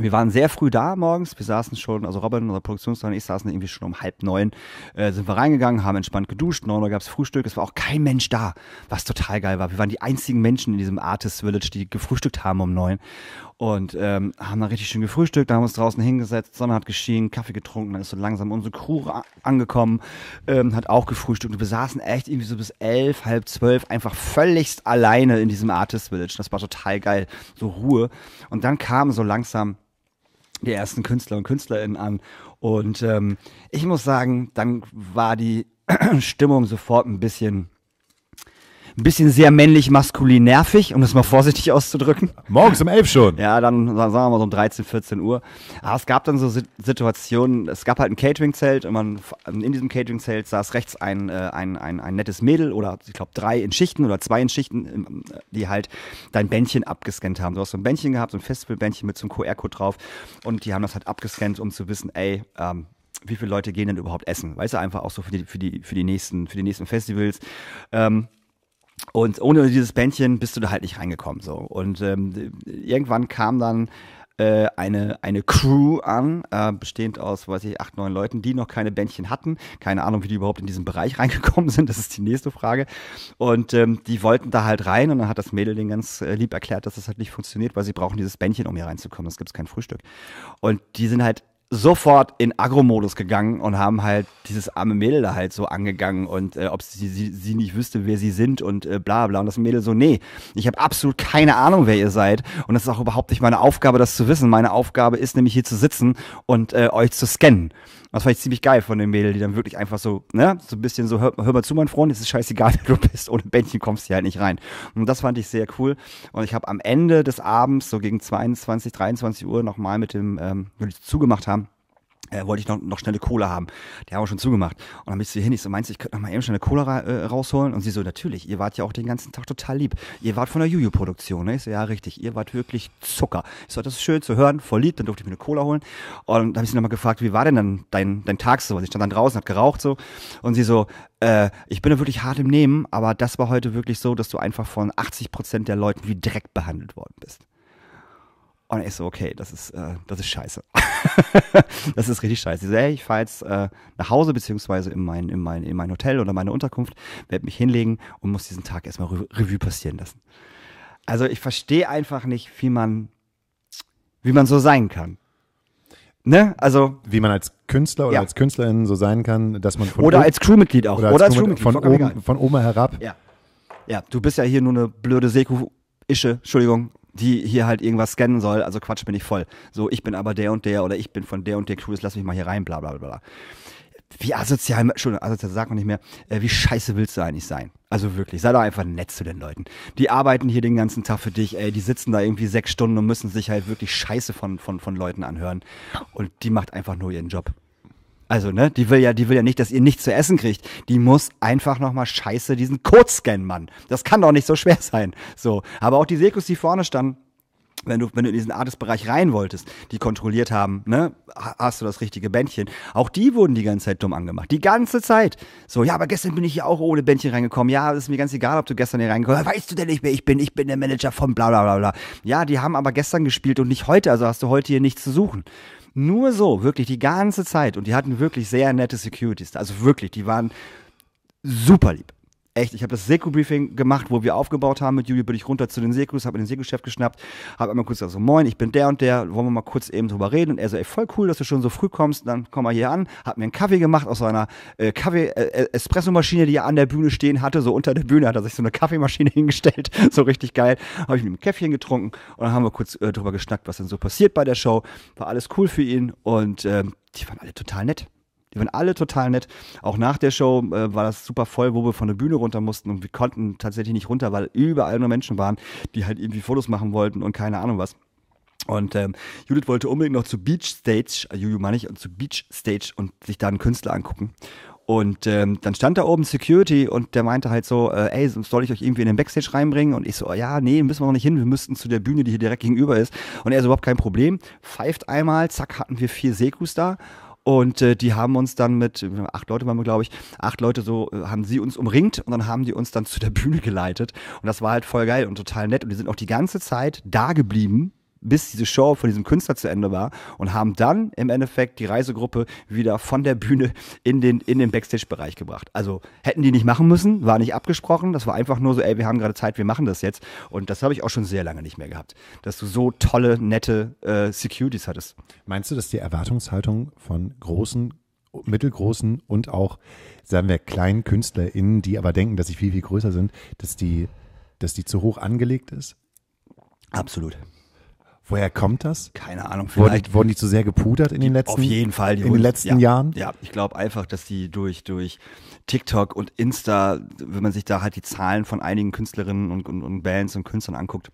wir waren sehr früh da morgens. Wir saßen schon, also Robin, unser Produktionsleiter und ich saßen irgendwie schon um halb neun. Äh, sind wir reingegangen, haben entspannt geduscht. Neun Uhr gab es Frühstück. Es war auch kein Mensch da, was total geil war. Wir waren die einzigen Menschen in diesem Artist Village, die gefrühstückt haben um neun. Und ähm, haben dann richtig schön gefrühstückt, da haben wir uns draußen hingesetzt, Sonne hat geschienen, Kaffee getrunken, dann ist so langsam unsere Crew angekommen, ähm, hat auch gefrühstückt. Und wir saßen echt irgendwie so bis elf, halb zwölf, einfach völligst alleine in diesem Artist Village. Das war total geil, so Ruhe. Und dann kamen so langsam die ersten Künstler und Künstlerinnen an. Und ähm, ich muss sagen, dann war die Stimmung sofort ein bisschen ein bisschen sehr männlich, maskulin, nervig, um das mal vorsichtig auszudrücken. Morgens um elf schon. Ja, dann sagen wir mal so um 13, 14 Uhr. Aber es gab dann so Situationen, es gab halt ein Catering-Zelt und man, in diesem Catering-Zelt saß rechts ein, äh, ein, ein, ein nettes Mädel oder ich glaube drei in Schichten oder zwei in Schichten, ähm, die halt dein Bändchen abgescannt haben. Du hast so ein Bändchen gehabt, so ein Festivalbändchen mit so einem QR-Code drauf und die haben das halt abgescannt, um zu wissen, ey, ähm, wie viele Leute gehen denn überhaupt essen? Weißt du, einfach auch so für die, für die, für die nächsten, für die nächsten Festivals. Ähm, und ohne dieses Bändchen bist du da halt nicht reingekommen. So. Und ähm, irgendwann kam dann äh, eine, eine Crew an, äh, bestehend aus, weiß ich, acht, neun Leuten, die noch keine Bändchen hatten. Keine Ahnung, wie die überhaupt in diesen Bereich reingekommen sind, das ist die nächste Frage. Und ähm, die wollten da halt rein und dann hat das Mädel den ganz äh, lieb erklärt, dass das halt nicht funktioniert, weil sie brauchen dieses Bändchen, um hier reinzukommen, Es gibt kein Frühstück. Und die sind halt sofort in Agro-Modus gegangen und haben halt dieses arme Mädel da halt so angegangen und äh, ob sie, sie, sie nicht wüsste, wer sie sind und äh, bla bla. Und das Mädel so, nee, ich habe absolut keine Ahnung, wer ihr seid. Und das ist auch überhaupt nicht meine Aufgabe, das zu wissen. Meine Aufgabe ist nämlich hier zu sitzen und äh, euch zu scannen. Das fand ich ziemlich geil von dem Mädel, die dann wirklich einfach so, ne, so ein bisschen so, hör, hör mal zu, mein Freund, es ist scheißegal, wer du bist, ohne Bändchen kommst du hier halt nicht rein. Und das fand ich sehr cool. Und ich habe am Ende des Abends, so gegen 22, 23 Uhr, nochmal mit dem, ähm, wenn die zugemacht haben, äh, wollte ich noch, noch schnelle Cola haben. Die haben wir schon zugemacht. Und dann bist du zu hin, ich so, meinst du, ich könnte noch mal eben schnell eine Cola äh, rausholen? Und sie so, natürlich, ihr wart ja auch den ganzen Tag total lieb. Ihr wart von der Juju-Produktion, ne? Ich so, ja, richtig, ihr wart wirklich Zucker. Ich so, das ist schön zu hören, voll lieb, dann durfte ich mir eine Cola holen. Und dann habe ich sie nochmal gefragt, wie war denn dann dein, dein Tag so? Und ich stand dann draußen, hat geraucht so. Und sie so, äh, ich bin da wirklich hart im Nehmen, aber das war heute wirklich so, dass du einfach von 80 Prozent der Leuten wie Dreck behandelt worden bist. Und ich so, okay, das ist, äh, das ist scheiße. das ist richtig scheiße. Ich, so, ich fahre jetzt äh, nach Hause, beziehungsweise in mein, in, mein, in mein Hotel oder meine Unterkunft, werde mich hinlegen und muss diesen Tag erstmal Re Revue passieren lassen. Also ich verstehe einfach nicht, wie man, wie man so sein kann. Ne? Also wie man als Künstler oder ja. als Künstlerin so sein kann, dass man von oder als Crewmitglied auch oder als, oder als Crewmitglied von, oben, von oben herab. Ja. ja, du bist ja hier nur eine blöde Seku-ische, Entschuldigung, die hier halt irgendwas scannen soll, also Quatsch bin ich voll. So, ich bin aber der und der oder ich bin von der und der Crew, jetzt lass mich mal hier rein, bla bla bla. Wie asozial, schon asozial sagt man nicht mehr, äh, wie scheiße willst du eigentlich sein? Also wirklich, sei doch einfach nett zu den Leuten. Die arbeiten hier den ganzen Tag für dich, ey, die sitzen da irgendwie sechs Stunden und müssen sich halt wirklich scheiße von, von, von Leuten anhören. Und die macht einfach nur ihren Job. Also, ne, die will ja, die will ja nicht, dass ihr nichts zu essen kriegt. Die muss einfach nochmal scheiße diesen Code scannen, Mann. Das kann doch nicht so schwer sein. So. Aber auch die Sekus, die vorne standen, wenn du, wenn du in diesen Artist-Bereich rein wolltest, die kontrolliert haben, ne, hast du das richtige Bändchen. Auch die wurden die ganze Zeit dumm angemacht. Die ganze Zeit. So, ja, aber gestern bin ich hier auch ohne Bändchen reingekommen. Ja, ist mir ganz egal, ob du gestern hier reingekommen bist. Weißt du denn nicht, wer ich bin? Ich bin der Manager von bla, bla, bla, bla. Ja, die haben aber gestern gespielt und nicht heute. Also hast du heute hier nichts zu suchen. Nur so, wirklich die ganze Zeit. Und die hatten wirklich sehr nette Securities. Also wirklich, die waren super lieb echt, ich habe das Seku-Briefing gemacht, wo wir aufgebaut haben mit Juli, bin ich runter zu den Sekus, habe den Seku-Chef geschnappt, habe einmal kurz gesagt, so moin, ich bin der und der, wollen wir mal kurz eben drüber reden und er so, ey, voll cool, dass du schon so früh kommst, dann komm mal hier an, hat mir einen Kaffee gemacht aus so einer äh, Kaffee, äh, äh die er an der Bühne stehen hatte, so unter der Bühne hat er sich so eine Kaffeemaschine hingestellt, so richtig geil, habe ich mit ihm Käffchen getrunken und dann haben wir kurz äh, drüber geschnackt, was denn so passiert bei der Show, war alles cool für ihn und äh, die waren alle total nett. Die waren alle total nett. Auch nach der Show äh, war das super voll, wo wir von der Bühne runter mussten und wir konnten tatsächlich nicht runter, weil überall nur Menschen waren, die halt irgendwie Fotos machen wollten und keine Ahnung was. Und ähm, Judith wollte unbedingt noch zu Beach Stage, äh, Juju meine ich, und zu Beach Stage und sich da einen Künstler angucken. Und ähm, dann stand da oben Security und der meinte halt so, äh, ey, soll ich euch irgendwie in den Backstage reinbringen? Und ich so, ja, nee, müssen wir noch nicht hin, wir müssten zu der Bühne, die hier direkt gegenüber ist. Und er so, überhaupt kein Problem, pfeift einmal, zack, hatten wir vier Sekus da und äh, die haben uns dann mit, acht Leute waren wir, glaube ich, acht Leute so, äh, haben sie uns umringt und dann haben die uns dann zu der Bühne geleitet. Und das war halt voll geil und total nett. Und die sind auch die ganze Zeit da geblieben bis diese Show von diesem Künstler zu Ende war und haben dann im Endeffekt die Reisegruppe wieder von der Bühne in den, in den Backstage-Bereich gebracht. Also hätten die nicht machen müssen, war nicht abgesprochen. Das war einfach nur so, ey, wir haben gerade Zeit, wir machen das jetzt. Und das habe ich auch schon sehr lange nicht mehr gehabt, dass du so tolle, nette äh, Securities hattest. Meinst du, dass die Erwartungshaltung von großen mittelgroßen und auch, sagen wir, kleinen KünstlerInnen, die aber denken, dass sie viel, viel größer sind, dass die, dass die zu hoch angelegt ist? Absolut. Woher kommt das? Keine Ahnung. Vielleicht wurden, die zu sehr gepudert in den letzten auf jeden Fall die in den letzten ja, Jahren? Ja, ich glaube einfach, dass die durch durch TikTok und Insta, wenn man sich da halt die Zahlen von einigen Künstlerinnen und, und, und Bands und Künstlern anguckt,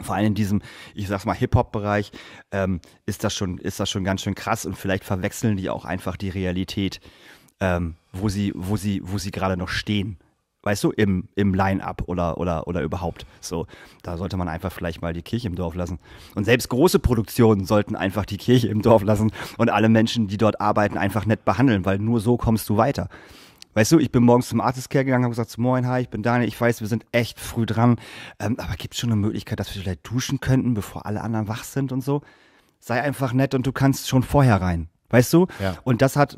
vor allem in diesem, ich sag's mal, Hip-Hop-Bereich, ähm, ist das schon, ist das schon ganz schön krass und vielleicht verwechseln die auch einfach die Realität, ähm, wo sie, wo sie, wo sie gerade noch stehen weißt du, im, im Line-up oder, oder, oder überhaupt. So, da sollte man einfach vielleicht mal die Kirche im Dorf lassen. Und selbst große Produktionen sollten einfach die Kirche im Dorf lassen und alle Menschen, die dort arbeiten, einfach nett behandeln, weil nur so kommst du weiter. Weißt du, ich bin morgens zum Artist-Care gegangen, habe gesagt, moin, hi, ich bin Daniel, ich weiß, wir sind echt früh dran, ähm, aber gibt es schon eine Möglichkeit, dass wir vielleicht duschen könnten, bevor alle anderen wach sind und so? Sei einfach nett und du kannst schon vorher rein. Weißt du? Ja. Und das hat,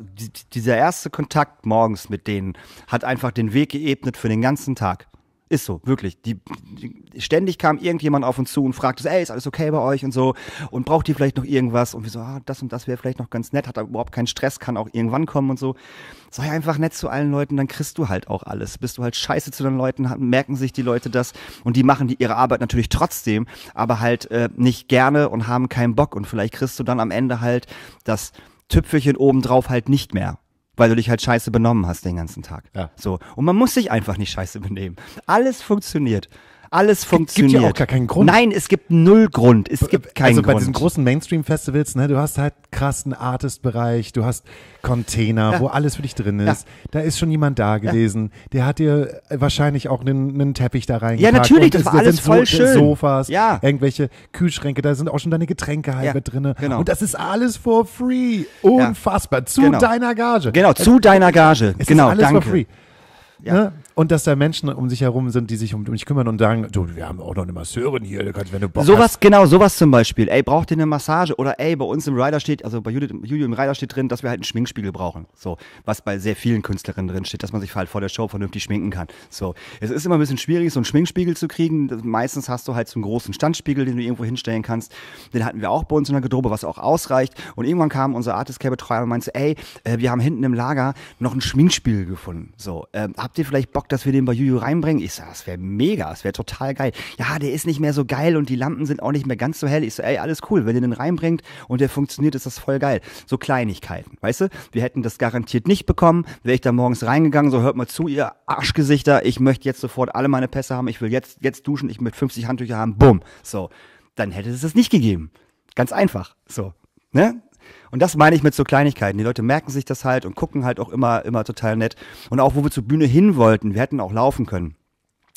dieser erste Kontakt morgens mit denen hat einfach den Weg geebnet für den ganzen Tag. Ist so, wirklich. Die, die, ständig kam irgendjemand auf uns zu und fragte, ey, ist alles okay bei euch und so und braucht ihr vielleicht noch irgendwas? Und wir so, ah, das und das wäre vielleicht noch ganz nett, hat aber überhaupt keinen Stress, kann auch irgendwann kommen und so. Sei einfach nett zu allen Leuten, dann kriegst du halt auch alles. Bist du halt scheiße zu den Leuten, merken sich die Leute das und die machen die, ihre Arbeit natürlich trotzdem, aber halt äh, nicht gerne und haben keinen Bock und vielleicht kriegst du dann am Ende halt das Tüpfelchen obendrauf halt nicht mehr. Weil du dich halt scheiße benommen hast den ganzen Tag. Ja. So. Und man muss sich einfach nicht scheiße benehmen. Alles funktioniert. Alles funktioniert. Es Gibt ja auch gar keinen Grund. Nein, es gibt null Grund. Es äh, gibt äh, keinen Grund. Also bei Grund. diesen großen Mainstream-Festivals, ne, du hast halt krassen Artist-Bereich, du hast Container, ja. wo alles für dich drin ist. Ja. Da ist schon jemand da gewesen, der hat dir äh, wahrscheinlich auch einen, einen Teppich da reingepackt. Ja, natürlich, das war da alles voll so schön. Sofas, ja. irgendwelche Kühlschränke, da sind auch schon deine Getränke halbe ja, drin. Genau. Und das ist alles for free. Unfassbar. Zu genau. deiner Gage. Genau, zu also, deiner Gage. Es genau, danke. Ja. Ne? Und dass da Menschen um sich herum sind, die sich um, um dich kümmern und sagen, du, wir haben auch noch eine Masseurin hier, du kannst, wenn du Bock Sowas, hast. genau, sowas zum Beispiel. Ey, braucht ihr eine Massage? Oder ey, bei uns im Rider steht, also bei Judith, Judith im Rider steht drin, dass wir halt einen Schminkspiegel brauchen. So, was bei sehr vielen Künstlerinnen drin steht, dass man sich halt vor der Show vernünftig schminken kann. So, es ist immer ein bisschen schwierig, so einen Schminkspiegel zu kriegen. Meistens hast du halt so einen großen Standspiegel, den du irgendwo hinstellen kannst. Den hatten wir auch bei uns in der Gedrobe, was auch ausreicht. Und irgendwann kam unser Artist Care Betreuer und meinte, ey, äh, wir haben hinten im Lager noch einen Schminkspiegel gefunden. So, ähm, habt ihr vielleicht Bock, dass wir den bei Juju reinbringen? Ich sag, das wäre mega, das wäre total geil. Ja, der ist nicht mehr so geil und die Lampen sind auch nicht mehr ganz so hell. Ich so, ey, alles cool, wenn ihr den reinbringt und der funktioniert, ist das voll geil. So Kleinigkeiten, weißt du? Wir hätten das garantiert nicht bekommen, wäre ich da morgens reingegangen, so hört mal zu, ihr Arschgesichter, ich möchte jetzt sofort alle meine Pässe haben, ich will jetzt, jetzt duschen, ich möchte 50 Handtücher haben, bumm. So, dann hätte es das nicht gegeben. Ganz einfach, so. Ne? Und das meine ich mit so Kleinigkeiten. Die Leute merken sich das halt und gucken halt auch immer, immer total nett. Und auch, wo wir zur Bühne hin wollten, wir hätten auch laufen können.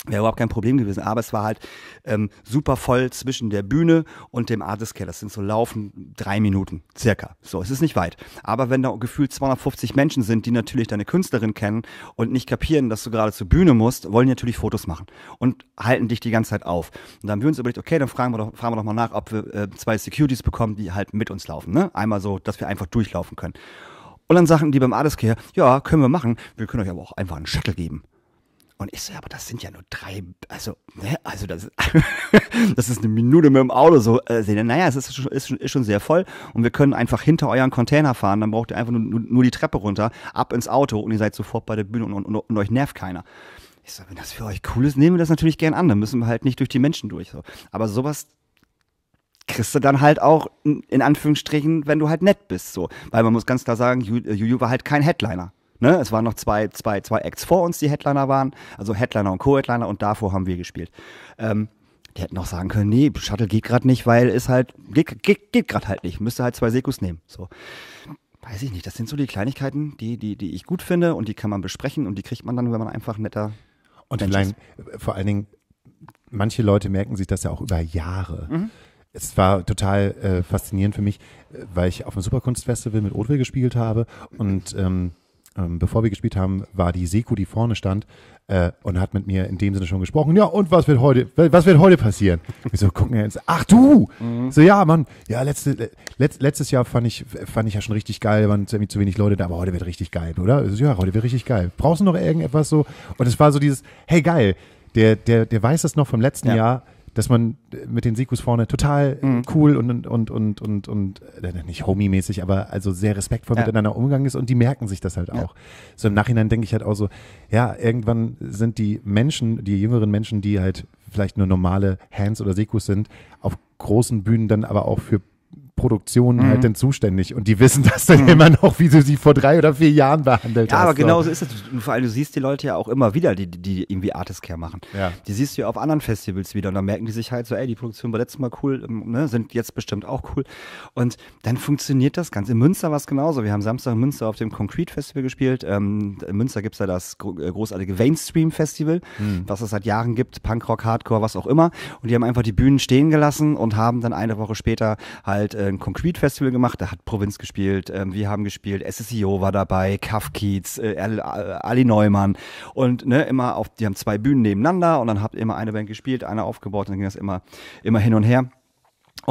Wäre überhaupt kein Problem gewesen, aber es war halt ähm, super voll zwischen der Bühne und dem Artist Care. Das sind so laufen drei Minuten circa. So, es ist nicht weit. Aber wenn da gefühlt 250 Menschen sind, die natürlich deine Künstlerin kennen und nicht kapieren, dass du gerade zur Bühne musst, wollen die natürlich Fotos machen und halten dich die ganze Zeit auf. Und dann würden sie überlegt, okay, dann fragen wir doch, fragen wir doch mal nach, ob wir äh, zwei Securities bekommen, die halt mit uns laufen. Ne? Einmal so, dass wir einfach durchlaufen können. Und dann sagten die beim Artist Care, ja, können wir machen. Wir können euch aber auch einfach einen Shuttle geben. Und ich so, ja, aber das sind ja nur drei, also, ne, also das, ist, das ist eine Minute mit dem Auto so. Äh, naja, es ist schon, ist, schon, ist schon sehr voll und wir können einfach hinter euren Container fahren, dann braucht ihr einfach nur, nur die Treppe runter, ab ins Auto und ihr seid sofort bei der Bühne und, und, und euch nervt keiner. Ich so, wenn das für euch cool ist, nehmen wir das natürlich gern an, dann müssen wir halt nicht durch die Menschen durch. So. Aber sowas kriegst du dann halt auch in Anführungsstrichen, wenn du halt nett bist. So. Weil man muss ganz klar sagen, äh, Juju war halt kein Headliner. Ne? Es waren noch zwei, zwei, zwei Acts vor uns, die Headliner waren, also Headliner und Co-Headliner und davor haben wir gespielt. Ähm, die hätten auch sagen können, nee, Shuttle geht gerade nicht, weil es halt, geht, geht, geht gerade halt nicht, müsste halt zwei Sekus nehmen. So. Weiß ich nicht, das sind so die Kleinigkeiten, die, die, die ich gut finde und die kann man besprechen und die kriegt man dann, wenn man einfach netter. Und allein, äh, vor allen Dingen, manche Leute merken sich das ja auch über Jahre. Mhm. Es war total äh, faszinierend für mich, äh, weil ich auf dem Superkunstfestival mit Odwil gespielt habe und ähm, ähm, bevor wir gespielt haben, war die Seku, die vorne stand äh, und hat mit mir in dem Sinne schon gesprochen. Ja, und was wird heute, was wird heute passieren? Ich so, gucken jetzt. Ach du! Mhm. So, ja, Mann, ja, letzte, letzt, letztes Jahr fand ich, fand ich ja schon richtig geil, waren irgendwie zu wenig Leute da, aber heute wird richtig geil, oder? So, ja, heute wird richtig geil. Brauchst du noch irgendetwas so? Und es war so dieses, hey geil, der, der, der weiß das noch vom letzten ja. Jahr dass man äh, mit den Sikus vorne total äh, mhm. cool und, und, und, und, und, äh, nicht homie-mäßig, aber also sehr respektvoll ja. miteinander umgegangen ist und die merken sich das halt auch. So im Nachhinein denke ich halt auch so, ja, irgendwann sind die Menschen, die jüngeren Menschen, die halt vielleicht nur normale Hands oder Sikus sind, auf großen Bühnen dann aber auch für Produktionen halt mhm. halt dann zuständig und die wissen das dann mhm. immer noch, wie sie sie vor drei oder vier Jahren behandelt ja, hast. Ja, aber so. genau so ist es. Und vor allem, du siehst die Leute ja auch immer wieder, die, die irgendwie Artist Care machen. Ja. Die siehst du ja auf anderen Festivals wieder und dann merken die sich halt so, ey, die Produktion war letztes Mal cool, ähm, ne, sind jetzt bestimmt auch cool. Und dann funktioniert das Ganze. In Münster war es genauso. Wir haben Samstag in Münster auf dem Concrete Festival gespielt. Ähm, in Münster gibt es ja das äh, großartige Mainstream Festival, mhm. was es seit Jahren gibt, Punkrock, Hardcore, was auch immer. Und die haben einfach die Bühnen stehen gelassen und haben dann eine Woche später halt äh, ein Concrete Festival gemacht, da hat Provinz gespielt, ähm, wir haben gespielt, SSEO war dabei, Kaff Kiez, äh, äh, Ali Neumann und ne, immer auf, die haben zwei Bühnen nebeneinander und dann habt immer eine Band gespielt, eine aufgebaut, und dann ging das immer, immer hin und her.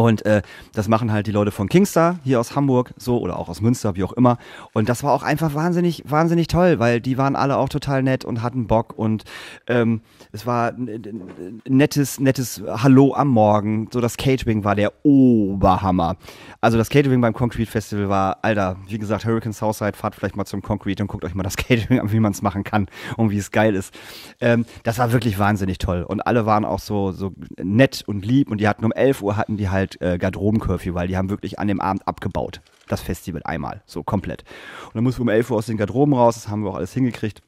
Und äh, das machen halt die Leute von Kingstar hier aus Hamburg, so oder auch aus Münster, wie auch immer. Und das war auch einfach wahnsinnig, wahnsinnig toll, weil die waren alle auch total nett und hatten Bock. Und ähm, es war ein nettes, nettes Hallo am Morgen. So das Catering war der Oberhammer. Also das Catering beim Concrete Festival war, Alter, wie gesagt, Hurricane Southside, fahrt vielleicht mal zum Concrete und guckt euch mal das Catering an, wie man es machen kann und wie es geil ist. Ähm, das war wirklich wahnsinnig toll. Und alle waren auch so, so nett und lieb und die hatten um 11 Uhr hatten die halt halt äh, Garderoben-Curfew, weil die haben wirklich an dem Abend abgebaut. Das Festival einmal, so komplett. Und dann mussten wir um 11 Uhr aus den Garderoben raus, das haben wir auch alles hingekriegt.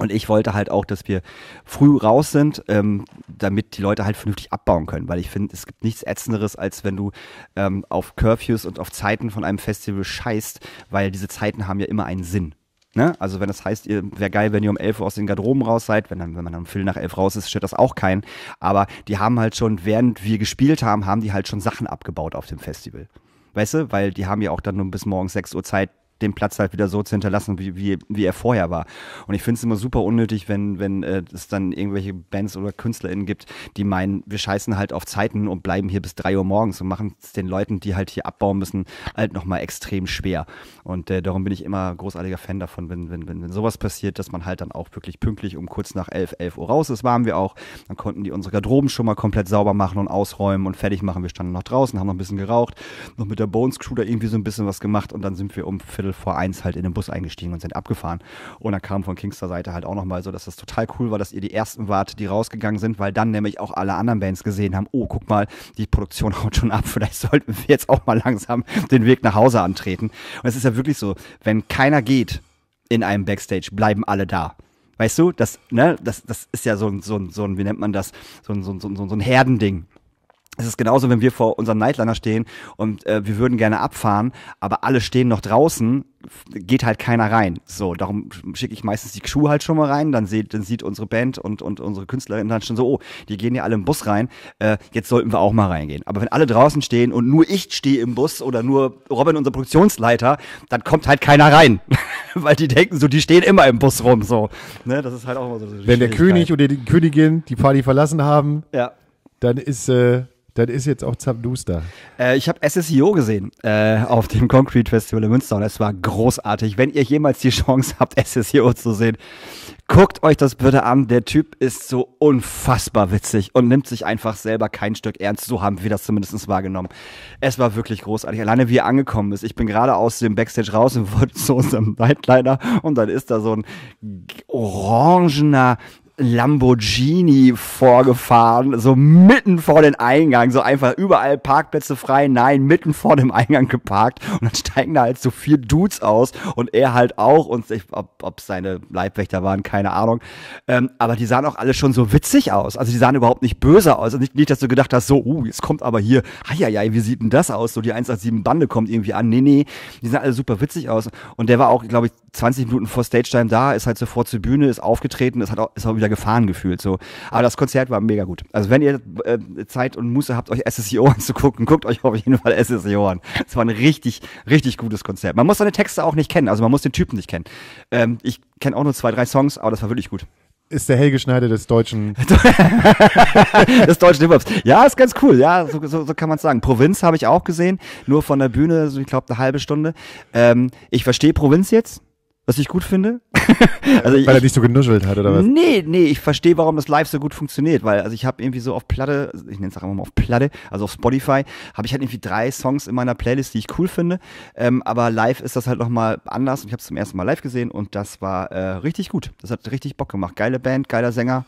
Und ich wollte halt auch, dass wir früh raus sind, ähm, damit die Leute halt vernünftig abbauen können. Weil ich finde, es gibt nichts Ätzenderes, als wenn du ähm, auf Curfews und auf Zeiten von einem Festival scheißt, weil diese Zeiten haben ja immer einen Sinn. Ne? Also wenn das heißt, ihr wäre geil, wenn ihr um 11 Uhr aus den Garderoben raus seid, wenn, dann, wenn man dann um Viertel nach 11 raus ist, stört das auch keinen. Aber die haben halt schon, während wir gespielt haben, haben die halt schon Sachen abgebaut auf dem Festival. Weißt du, weil die haben ja auch dann nur bis morgens 6 Uhr Zeit, den Platz halt wieder so zu hinterlassen, wie, wie, wie er vorher war. Und ich finde es immer super unnötig, wenn, wenn äh, es dann irgendwelche Bands oder KünstlerInnen gibt, die meinen, wir scheißen halt auf Zeiten und bleiben hier bis 3 Uhr morgens und machen es den Leuten, die halt hier abbauen müssen, halt nochmal extrem schwer. Und äh, darum bin ich immer großartiger Fan davon, wenn, wenn, wenn, wenn sowas passiert, dass man halt dann auch wirklich pünktlich um kurz nach 11, 11 Uhr raus ist, waren wir auch. Dann konnten die unsere Garderoben schon mal komplett sauber machen und ausräumen und fertig machen. Wir standen noch draußen, haben noch ein bisschen geraucht, noch mit der Bones Crew da irgendwie so ein bisschen was gemacht und dann sind wir um Viertel Viertel vor eins halt in den Bus eingestiegen und sind abgefahren. Und dann kam von Kingster Seite halt auch nochmal so, dass das total cool war, dass ihr die ersten wart, die rausgegangen sind, weil dann nämlich auch alle anderen Bands gesehen haben, oh, guck mal, die Produktion haut schon ab, vielleicht sollten wir jetzt auch mal langsam den Weg nach Hause antreten. Und es ist ja wirklich so, wenn keiner geht in einem Backstage, bleiben alle da. Weißt du, das, ne, das, das ist ja so ein, so ein, so ein, wie nennt man das, so ein, so ein, so ein, so ein Herdending. Es ist genauso, wenn wir vor unserem Nightliner stehen und äh, wir würden gerne abfahren, aber alle stehen noch draußen, geht halt keiner rein. So, darum schicke ich meistens die Crew halt schon mal rein, dann, se dann sieht unsere Band und, und unsere Künstlerin dann schon so, oh, die gehen ja alle im Bus rein, äh, jetzt sollten wir auch mal reingehen. Aber wenn alle draußen stehen und nur ich stehe im Bus oder nur Robin, unser Produktionsleiter, dann kommt halt keiner rein. Weil die denken so, die stehen immer im Bus rum, so. Ne, das ist halt auch immer so. Wenn der König oder die Königin die Party verlassen haben, ja. dann ist, äh das ist jetzt auch zapduster. Äh, ich habe SSIO gesehen äh, auf dem Concrete Festival in Münster und es war großartig. Wenn ihr jemals die Chance habt, SSIO zu sehen, guckt euch das bitte an. Der Typ ist so unfassbar witzig und nimmt sich einfach selber kein Stück ernst. So haben wir das zumindest wahrgenommen. Es war wirklich großartig. Alleine wie er angekommen ist. Ich bin gerade aus dem Backstage raus und wollte zu unserem Nightliner und dann ist da so ein orangener Lamborghini vorgefahren, so mitten vor den Eingang, so einfach überall Parkplätze frei, nein, mitten vor dem Eingang geparkt und dann steigen da halt so vier Dudes aus und er halt auch und ich, ob, ob seine Leibwächter waren, keine Ahnung, ähm, aber die sahen auch alle schon so witzig aus, also die sahen überhaupt nicht böse aus, also nicht, nicht dass du gedacht hast, so, uh, jetzt kommt aber hier, ja, wie sieht denn das aus, so die 187-Bande kommt irgendwie an, nee, nee, die sahen alle super witzig aus und der war auch, glaube ich, 20 Minuten vor Stage Time da, ist halt sofort zur Bühne, ist aufgetreten, ist, halt auch, ist auch wieder wieder gefahren gefühlt. So. Aber das Konzert war mega gut. Also wenn ihr äh, Zeit und Muße habt, euch SSIO anzugucken, guckt euch auf jeden Fall SSIO an. Es war ein richtig, richtig gutes Konzert. Man muss seine Texte auch nicht kennen, also man muss den Typen nicht kennen. Ähm, ich kenne auch nur zwei, drei Songs, aber das war wirklich gut ist der Helge Schneider des deutschen des deutschen Hip-Hops. Ja, ist ganz cool. Ja, so, so, so kann man sagen. Provinz habe ich auch gesehen, nur von der Bühne, so ich glaube eine halbe Stunde. Ähm, ich verstehe Provinz jetzt, was ich gut finde. also ich, weil er dich so genuschelt hat, oder was? Nee, nee, ich verstehe, warum das live so gut funktioniert, weil also ich habe irgendwie so auf Platte, ich nenne es immer mal auf Platte, also auf Spotify, habe ich halt irgendwie drei Songs in meiner Playlist, die ich cool finde. Ähm, aber live ist das halt nochmal anders und ich habe es zum ersten Mal live gesehen und das war äh, richtig gut. Das hat richtig Bock gemacht. Geile Band, geiler Sänger,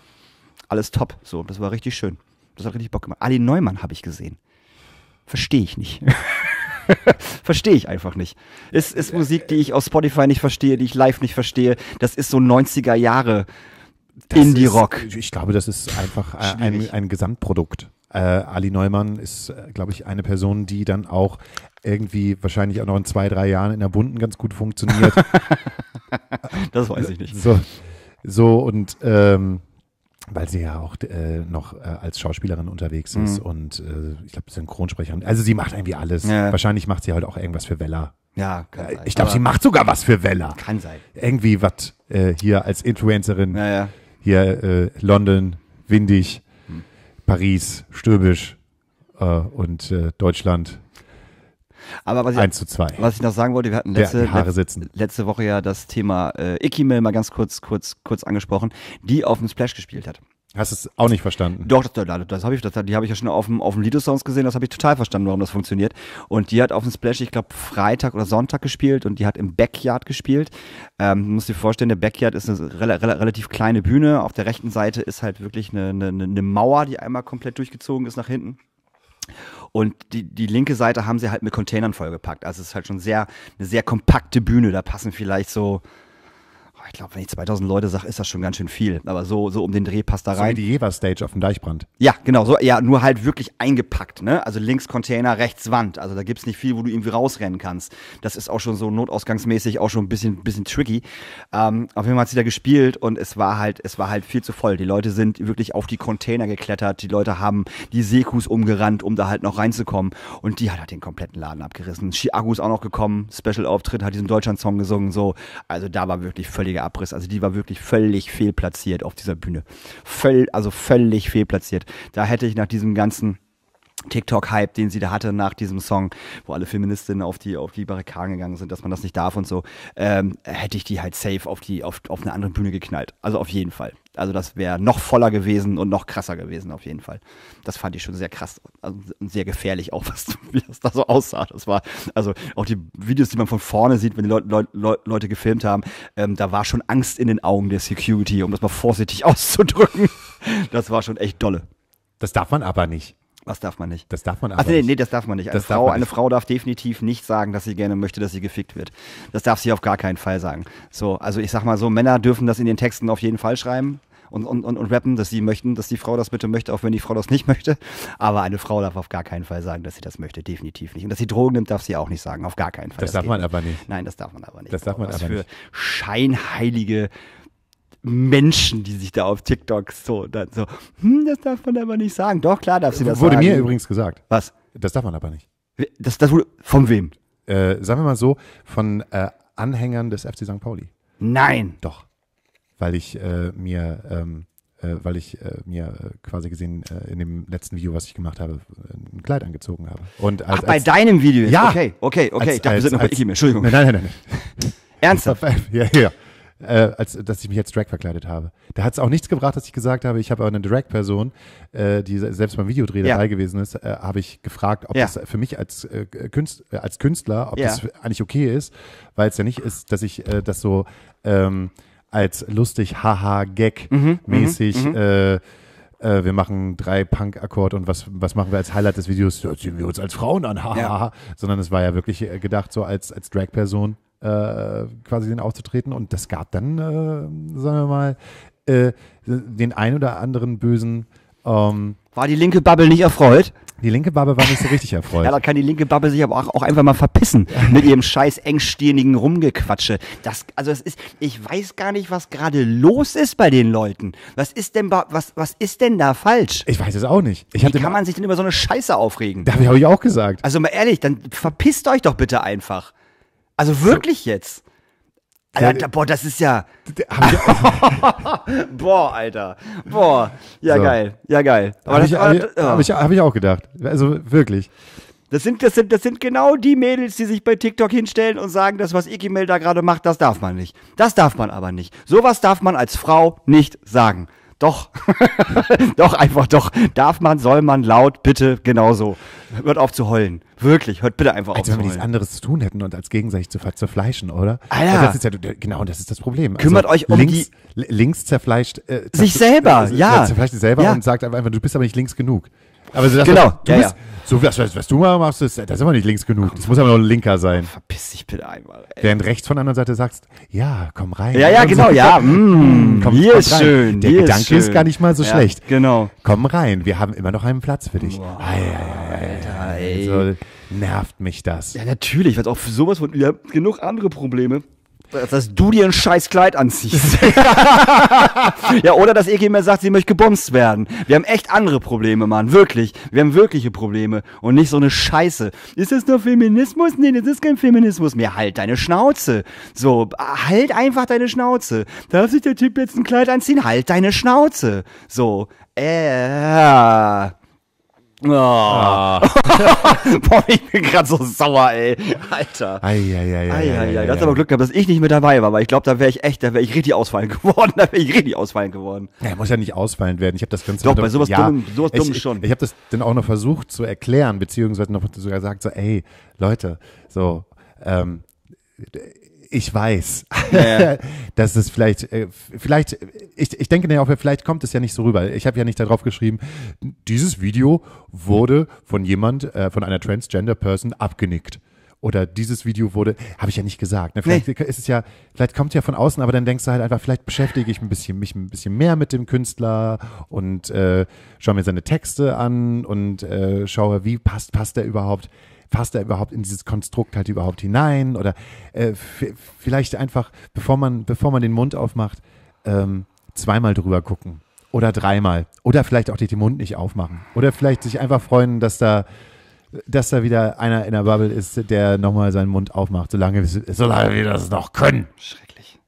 alles top. So, das war richtig schön. Das hat richtig Bock gemacht. Ali Neumann habe ich gesehen. Verstehe ich nicht. verstehe ich einfach nicht. Es ist Musik, die ich auf Spotify nicht verstehe, die ich live nicht verstehe. Das ist so 90er Jahre Indie-Rock. Ich glaube, das ist einfach äh, ein, ein Gesamtprodukt. Äh, Ali Neumann ist, äh, glaube ich, eine Person, die dann auch irgendwie wahrscheinlich auch noch in zwei, drei Jahren in der Bunden ganz gut funktioniert. das weiß ich nicht. So, so und ähm, weil sie ja auch äh, noch äh, als Schauspielerin unterwegs mhm. ist mhm. und äh, ich glaube Synchronsprecherin. Also sie macht irgendwie alles. Ja. Wahrscheinlich macht sie halt auch irgendwas für Wella. Ja, kann äh, sein. Ich glaube, sie macht sogar was für Wella. Kann sein. Irgendwie was äh, hier als Influencerin. Ja, ja. Hier äh, London, windig, mhm. Paris, stürbisch äh, und äh, Deutschland aber was ich, 1 zu 2. Was ich noch sagen wollte, wir hatten letzte, letzte, letzte Woche ja das Thema äh, Ikime mal ganz kurz, kurz, kurz angesprochen, die auf dem Splash gespielt hat. Hast du es auch nicht verstanden? Doch, das, das, das habe ich, das, die habe ich ja schon auf dem, auf dem Lido Sounds gesehen, das habe ich total verstanden, warum das funktioniert. Und die hat auf dem Splash, ich glaube, Freitag oder Sonntag gespielt und die hat im Backyard gespielt. Ähm, muss dir vorstellen, der Backyard ist eine re re relativ kleine Bühne. Auf der rechten Seite ist halt wirklich eine, eine, eine Mauer, die einmal komplett durchgezogen ist nach hinten. Und die, die linke Seite haben sie halt mit Containern vollgepackt. Also es ist halt schon sehr, eine sehr kompakte Bühne. Da passen vielleicht so ich glaube, wenn ich 2000 Leute sage, ist das schon ganz schön viel. Aber so, so um den Dreh passt da rein. So wie die Jever-Stage auf dem Deichbrand. Ja, genau. So, ja, nur halt wirklich eingepackt. Ne? Also links Container, rechts Wand. Also da gibt es nicht viel, wo du irgendwie rausrennen kannst. Das ist auch schon so notausgangsmäßig auch schon ein bisschen, bisschen tricky. Ähm, auf jeden Fall hat sie da gespielt und es war halt, es war halt viel zu voll. Die Leute sind wirklich auf die Container geklettert. Die Leute haben die Sekus umgerannt, um da halt noch reinzukommen. Und die hat halt den kompletten Laden abgerissen. Chiago ist auch noch gekommen. Special-Auftritt hat diesen Deutschland-Song gesungen. So. Also da war wirklich völlig völliger Abriss. Also die war wirklich völlig fehlplatziert auf dieser Bühne. Völl, also völlig fehlplatziert. Da hätte ich nach diesem ganzen TikTok-Hype, den sie da hatte nach diesem Song, wo alle Feministinnen auf die, auf die Barrikaden gegangen sind, dass man das nicht darf und so, ähm, hätte ich die halt safe auf, die, auf, auf eine andere Bühne geknallt. Also auf jeden Fall. Also das wäre noch voller gewesen und noch krasser gewesen auf jeden Fall. Das fand ich schon sehr krass also sehr gefährlich auch, was, wie das da so aussah. Das war, also auch die Videos, die man von vorne sieht, wenn die Leute, Leute, Leute, Leute gefilmt haben, ähm, da war schon Angst in den Augen der Security, um das mal vorsichtig auszudrücken. Das war schon echt dolle. Das darf man aber nicht. Was darf man nicht? Das darf man aber Ach, nee, nee, das darf man nicht. Eine, das Frau, eine nicht. Frau darf definitiv nicht sagen, dass sie gerne möchte, dass sie gefickt wird. Das darf sie auf gar keinen Fall sagen. So, also ich sag mal so, Männer dürfen das in den Texten auf jeden Fall schreiben und, und, und, und rappen, dass sie möchten, dass die Frau das bitte möchte, auch wenn die Frau das nicht möchte. Aber eine Frau darf auf gar keinen Fall sagen, dass sie das möchte, definitiv nicht. Und dass sie Drogen nimmt, darf sie auch nicht sagen, auf gar keinen Fall. Das, das darf man aber nicht. Nein, das darf man aber nicht. Das darf man aber, aber für Scheinheilige Menschen, die sich da auf TikTok so dann so, hm, das darf man aber nicht sagen. Doch, klar darf sie das wurde sagen. Wurde mir übrigens gesagt. Was? Das darf man aber nicht. Das, das wurde, von wem? Äh, sagen wir mal so, von äh, Anhängern des FC St. Pauli. Nein. Doch. Weil ich äh, mir, ähm, äh, weil ich äh, mir äh, quasi gesehen äh, in dem letzten Video, was ich gemacht habe, ein Kleid angezogen habe. Und als, Ach, bei als, deinem Video? Ja. Okay, okay, okay. Als, ich dachte, wir sind noch bei Entschuldigung. Nein, nein, nein. nein. Ernsthaft? ja, ja äh, als dass ich mich als Drag verkleidet habe. Da hat es auch nichts gebracht, dass ich gesagt habe, ich habe eine Drag-Person, äh, die selbst beim Videodreh ja. dabei gewesen ist, äh, habe ich gefragt, ob ja. das für mich als, äh, Künst, äh, als Künstler, ob ja. das eigentlich okay ist, weil es ja nicht ist, dass ich äh, das so ähm, als lustig, haha, Gag-mäßig mhm, mhm, mhm. Äh, äh, wir machen drei Punk-Akkord und was, was machen wir als Highlight des Videos? Ja, ziehen wir uns als Frauen an, haha. Ja. Sondern es war ja wirklich äh, gedacht so als, als Drag-Person. Äh, quasi den aufzutreten. Und das gab dann, äh, sagen wir mal, äh, den ein oder anderen bösen. Ähm, war die linke Bubble nicht erfreut? Die linke Bubble war nicht so richtig erfreut. ja, da kann die linke Bubble sich aber auch, auch einfach mal verpissen mit ihrem scheiß engstirnigen Rumgequatsche. Das, also es ist, ich weiß gar nicht, was gerade los ist bei den Leuten. Was ist denn, was, was ist denn da falsch? Ich weiß es auch nicht. Ich Wie kann man sich denn über so eine Scheiße aufregen? Da habe ich auch gesagt. Also mal ehrlich, dann verpisst euch doch bitte einfach. Also wirklich so. jetzt? Alter, boah, das ist ja. boah, Alter. Boah. Ja, so. geil. Ja, geil. Aber habe ich, hab ich, hab ich, hab ich auch gedacht. Also wirklich. Das sind, das, sind, das sind genau die Mädels, die sich bei TikTok hinstellen und sagen, das, was Ikimel da gerade macht, das darf man nicht. Das darf man aber nicht. Sowas darf man als Frau nicht sagen. Doch, doch, einfach doch. Darf man, soll man, laut, bitte, genauso. Hört auf zu heulen. Wirklich, hört bitte einfach als auf zu heulen. Als wenn wir nichts anderes zu tun hätten und als gegenseitig zu zerfleischen, oder? Ah, ja. das ist ja, genau, das ist das Problem. Also Kümmert also euch um links, die... Links zerfleischt... Äh, sich selber, äh, ja. Zerfleischt sich selber ja. und sagt einfach, du bist aber nicht links genug. Aber so, dass genau. Du, du ja, bist, ja so, was, was, was du mal machst, ist, das ist immer nicht links genug. Das muss aber noch ein linker sein. Verpiss dich bitte einmal. Ey. Während rechts von der anderen Seite sagst, ja, komm rein. Ja, ja, genau, ja. Mm, komm, hier komm ist rein. schön. Der Gedanke ist, ist, gar nicht mal so ja, schlecht. Genau. Komm rein, wir haben immer noch einen Platz für dich. Wow, Alter, ey. Also, nervt mich das. Ja, natürlich, weil auch für sowas von, ihr habt genug andere Probleme. Dass du dir ein scheiß Kleid anziehst. ja, oder dass ihr irgendjemand sagt, sie möchte gebomst werden. Wir haben echt andere Probleme, Mann. Wirklich. Wir haben wirkliche Probleme und nicht so eine Scheiße. Ist das nur Feminismus? Nee, das ist kein Feminismus mehr. Halt deine Schnauze. So, halt einfach deine Schnauze. Darf sich der Typ jetzt ein Kleid anziehen? Halt deine Schnauze. So, äh. Oh. Ah. Boah, ich bin gerade so sauer, ey. Alter. Eieieiei. Eieiei. hast aber Glück gehabt, dass ich nicht mit dabei war, weil ich glaube, da wäre ich echt, da wäre ich richtig ausfallen geworden. Da wäre ich richtig ausfallen geworden. Ja, muss ja nicht ausfallen werden. Ich habe das Ganze. Doch, bei sowas ja, dumm, sowas dumm schon. Ich, ich habe das dann auch noch versucht zu erklären, beziehungsweise noch sogar gesagt, so, ey, Leute, so, ähm, ich weiß, ja. dass es vielleicht, äh, vielleicht, ich, ich denke auch, vielleicht kommt es ja nicht so rüber. Ich habe ja nicht darauf geschrieben, dieses Video wurde von jemand, äh, von einer Transgender-Person abgenickt oder dieses Video wurde, habe ich ja nicht gesagt. Ne? Vielleicht nee. ist es ja, vielleicht kommt es ja von außen, aber dann denkst du halt einfach, vielleicht beschäftige ich ein bisschen, mich ein bisschen mehr mit dem Künstler und äh, schaue mir seine Texte an und äh, schaue, wie passt, passt er überhaupt fasst er überhaupt in dieses Konstrukt halt überhaupt hinein? Oder äh, vielleicht einfach, bevor man, bevor man den Mund aufmacht, ähm, zweimal drüber gucken. Oder dreimal. Oder vielleicht auch den Mund nicht aufmachen. Oder vielleicht sich einfach freuen, dass da, dass da wieder einer in der Bubble ist, der nochmal seinen Mund aufmacht, solange, solange wir das noch können. Schrecklich.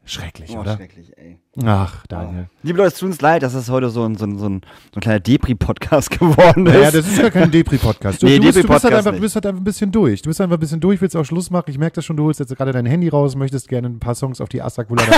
Schrecklich, oh, oder? Schrecklich, ey. Ach, oh. Daniel. Oh. Liebe Leute, es tut uns leid, dass es heute so ein, so ein, so ein, so ein kleiner Depri-Podcast geworden ist. Ja, naja, das ist ja kein Depri-Podcast. Du, nee, du, bist, Depri du, bist halt einfach, du bist halt einfach ein bisschen durch. Du bist einfach ein bisschen durch, willst auch Schluss machen. Ich merke das schon, du holst jetzt gerade dein Handy raus, möchtest gerne ein paar Songs auf die Asakvulana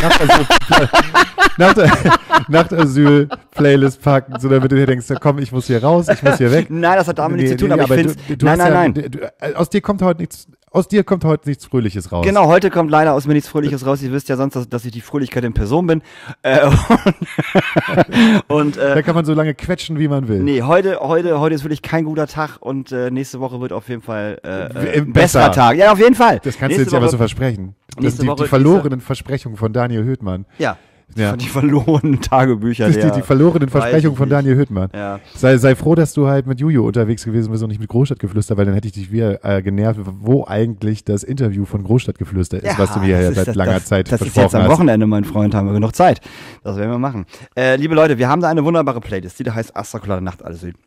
also, Nachtasyl-Playlist packen, so damit du dir denkst, komm, ich muss hier raus, ich muss hier weg. Nein, das hat damit nee, nichts zu tun, nee, aber ich finde Nein, nein, ja, nein. Du, äh, aus dir kommt heute nichts aus dir kommt heute nichts Fröhliches raus. Genau, heute kommt leider aus mir nichts Fröhliches raus. Ihr wisst ja sonst, dass, dass ich die Fröhlichkeit in Person bin. Äh, und, und äh, da kann man so lange quetschen, wie man will. Nee, heute, heute, heute ist wirklich kein guter Tag und äh, nächste Woche wird auf jeden Fall äh, äh, äh ein besser. besserer Tag. Ja, auf jeden Fall. Das kannst nächste du jetzt Woche, aber so versprechen. Das sind die, die verlorenen Versprechungen von Daniel Höhtmann. Ja ja. die verlorenen Tagebücher. Die, die, verlorenen Versprechungen von Daniel Hüttmann. Ja. Sei, sei froh, dass du halt mit Juju unterwegs gewesen bist und nicht mit Großstadtgeflüster, weil dann hätte ich dich wieder äh, genervt, wo eigentlich das Interview von Großstadtgeflüster ist, ja, was du mir seit das, langer das, Zeit das versprochen hast. Das ist jetzt am Wochenende, mein Freund, haben wir genug Zeit. Das werden wir machen. Äh, liebe Leute, wir haben da eine wunderbare Playlist, die da heißt Astrokolade Nacht, alles Süden.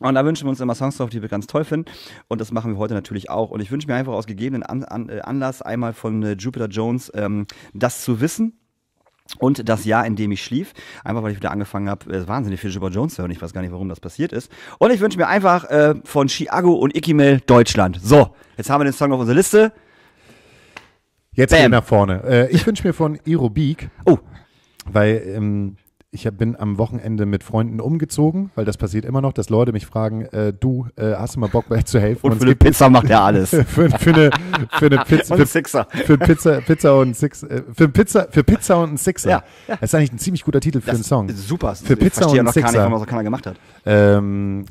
Und da wünschen wir uns immer Songs drauf, die wir ganz toll finden. Und das machen wir heute natürlich auch. Und ich wünsche mir einfach aus gegebenen An An Anlass einmal von äh, Jupiter Jones ähm, das zu wissen und das Jahr, in dem ich schlief, einfach weil ich wieder angefangen habe, äh, wahnsinnig viel über Jones zu hören. Ich weiß gar nicht, warum das passiert ist. Und ich wünsche mir einfach äh, von Chiago und Ikimel Deutschland. So, jetzt haben wir den Song auf unserer Liste. Jetzt Bam. gehen wir nach vorne. Äh, ich wünsche mir von Iro Oh. Weil ähm, ich bin am Wochenende mit Freunden umgezogen, weil das passiert immer noch, dass Leute mich fragen, äh, du, äh, hast du mal Bock, mir zu helfen? Und, für eine Pizza macht er alles. für, eine, für eine Pizza. für, Sixer. Für Pizza, Pizza und Six, äh, für Pizza, für Pizza und ein Sixer. Ja, ja. Das ist eigentlich ein ziemlich guter Titel für das einen Song. Super. Für Pizza und ein Sixer. Ich verstehe noch gar nicht, was keiner gemacht hat. Ähm,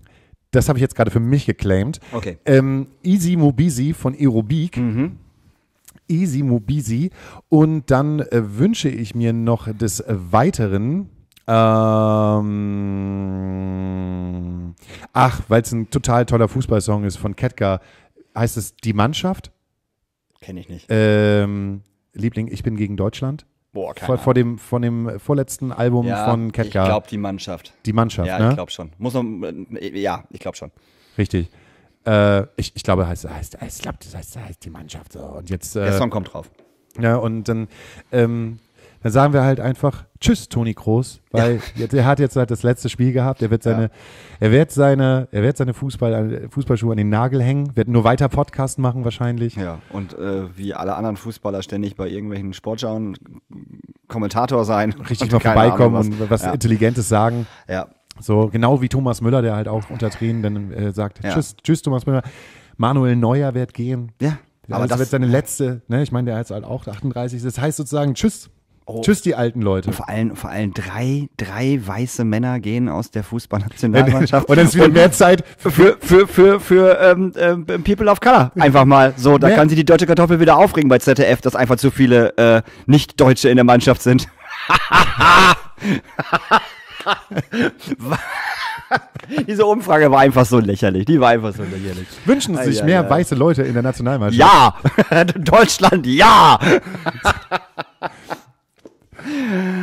das habe ich jetzt gerade für mich geclaimed. Okay. Ähm, Easy Mobisi von Aerobik. Mhm. Easy Mobisi. Und dann äh, wünsche ich mir noch des Weiteren ähm, ach, weil es ein total toller Fußballsong ist von Ketka. Heißt es Die Mannschaft? Kenne ich nicht. Ähm, Liebling, ich bin gegen Deutschland. Boah, keine vor, vor, dem, von dem vorletzten Album ja, von Ketka. Ich glaube, die Mannschaft. Die Mannschaft, ja, ne? ich glaube schon. Muss noch, äh, ja, ich glaube schon. Richtig. Äh, ich, ich glaube, heißt, heißt, ich heißt, das heißt, das heißt die Mannschaft. So. Und jetzt, äh, Der Song kommt drauf. Ja, und dann ähm, dann sagen wir halt einfach Tschüss, Toni Groß, weil ja. er hat jetzt halt das letzte Spiel gehabt. Er wird seine, ja. er wird seine, er wird seine Fußball, Fußballschuhe an den Nagel hängen, wird nur weiter Podcast machen wahrscheinlich. Ja, und äh, wie alle anderen Fußballer ständig bei irgendwelchen Sportschauen Kommentator sein. Richtig mal vorbeikommen Ahnung, was. und was ja. Intelligentes sagen. Ja. So, genau wie Thomas Müller, der halt auch unter Tränen dann äh, sagt, tschüss, tschüss Thomas Müller. Manuel Neuer wird gehen. Ja. Aber also das wird seine letzte, ne? ich meine, der hat halt auch 38. Das heißt sozusagen, tschüss, Oh. Tschüss, die alten Leute. Und vor allem, vor allem drei, drei weiße Männer gehen aus der Fußballnationalmannschaft. und dann ist wieder mehr Zeit für, für, für, für ähm, ähm, People of Color. Einfach mal so. Da mehr. kann sich die deutsche Kartoffel wieder aufregen bei ZDF, dass einfach zu viele äh, Nicht-Deutsche in der Mannschaft sind. Diese Umfrage war einfach so lächerlich. Die war einfach so lächerlich. Wünschen Sie sich ah, ja, mehr ja. weiße Leute in der Nationalmannschaft? Ja! Deutschland, ja!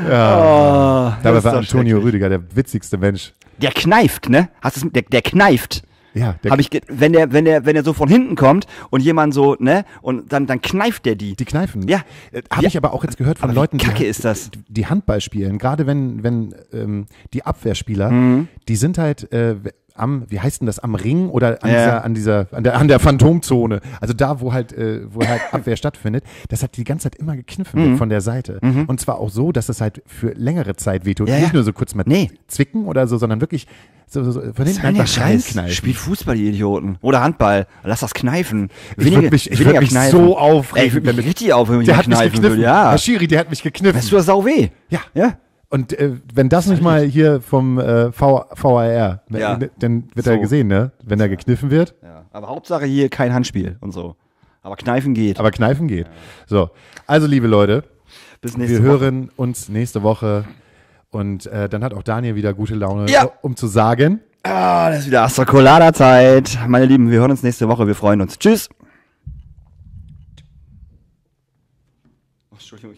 Ja. Oh, Dabei war Antonio Rüdiger der witzigste Mensch. Der kneift, ne? Hast du der, der kneift. Ja, der Hab ich, wenn der, wenn der, wenn der so von hinten kommt und jemand so, ne, und dann, dann kneift der die. Die kneifen. Ja. Äh, Habe ja. ich aber auch jetzt gehört von Leuten, Kacke die, halt ist das. die Handball spielen. Gerade wenn, wenn ähm, die Abwehrspieler, mhm. die sind halt, äh, am, wie heißt denn das, am Ring oder an ja. dieser, an dieser, an der, an der Phantomzone, also da, wo halt, äh, wo halt Abwehr stattfindet, das hat die ganze Zeit immer gekniffen mhm. von der Seite. Mhm. Und zwar auch so, dass es halt für längere Zeit wehtut. Ja, Nicht ja. nur so kurz mal nee. zwicken oder so, sondern wirklich so, so, so von hinten einfach reinkneifen. Spielt Fußball, die Idioten. Oder Handball. Lass das kneifen. Wenige, ich würde mich, ich würd mich so aufregen. Ey, ich würde mich richtig aufregen, wenn ich der hat kneifen mich würde. Ja. Herr Schiri, der hat mich gekniffen. Das tut das sau weh. Ja. Ja. Und äh, wenn das nicht mal hier vom äh, v VAR, ja. Äh, dann wird so. er gesehen, ne? Wenn er gekniffen wird. Ja. Aber Hauptsache hier kein Handspiel und so. Aber kneifen geht. Aber kneifen geht. Ja. So, also liebe Leute, bis nächste wir Woche. hören uns nächste Woche. Und äh, dann hat auch Daniel wieder gute Laune, ja. Äh, um zu sagen. Ah, das ist wieder Astrokolada-Zeit. Meine Lieben, wir hören uns nächste Woche. Wir freuen uns. Tschüss. Oh, Entschuldigung.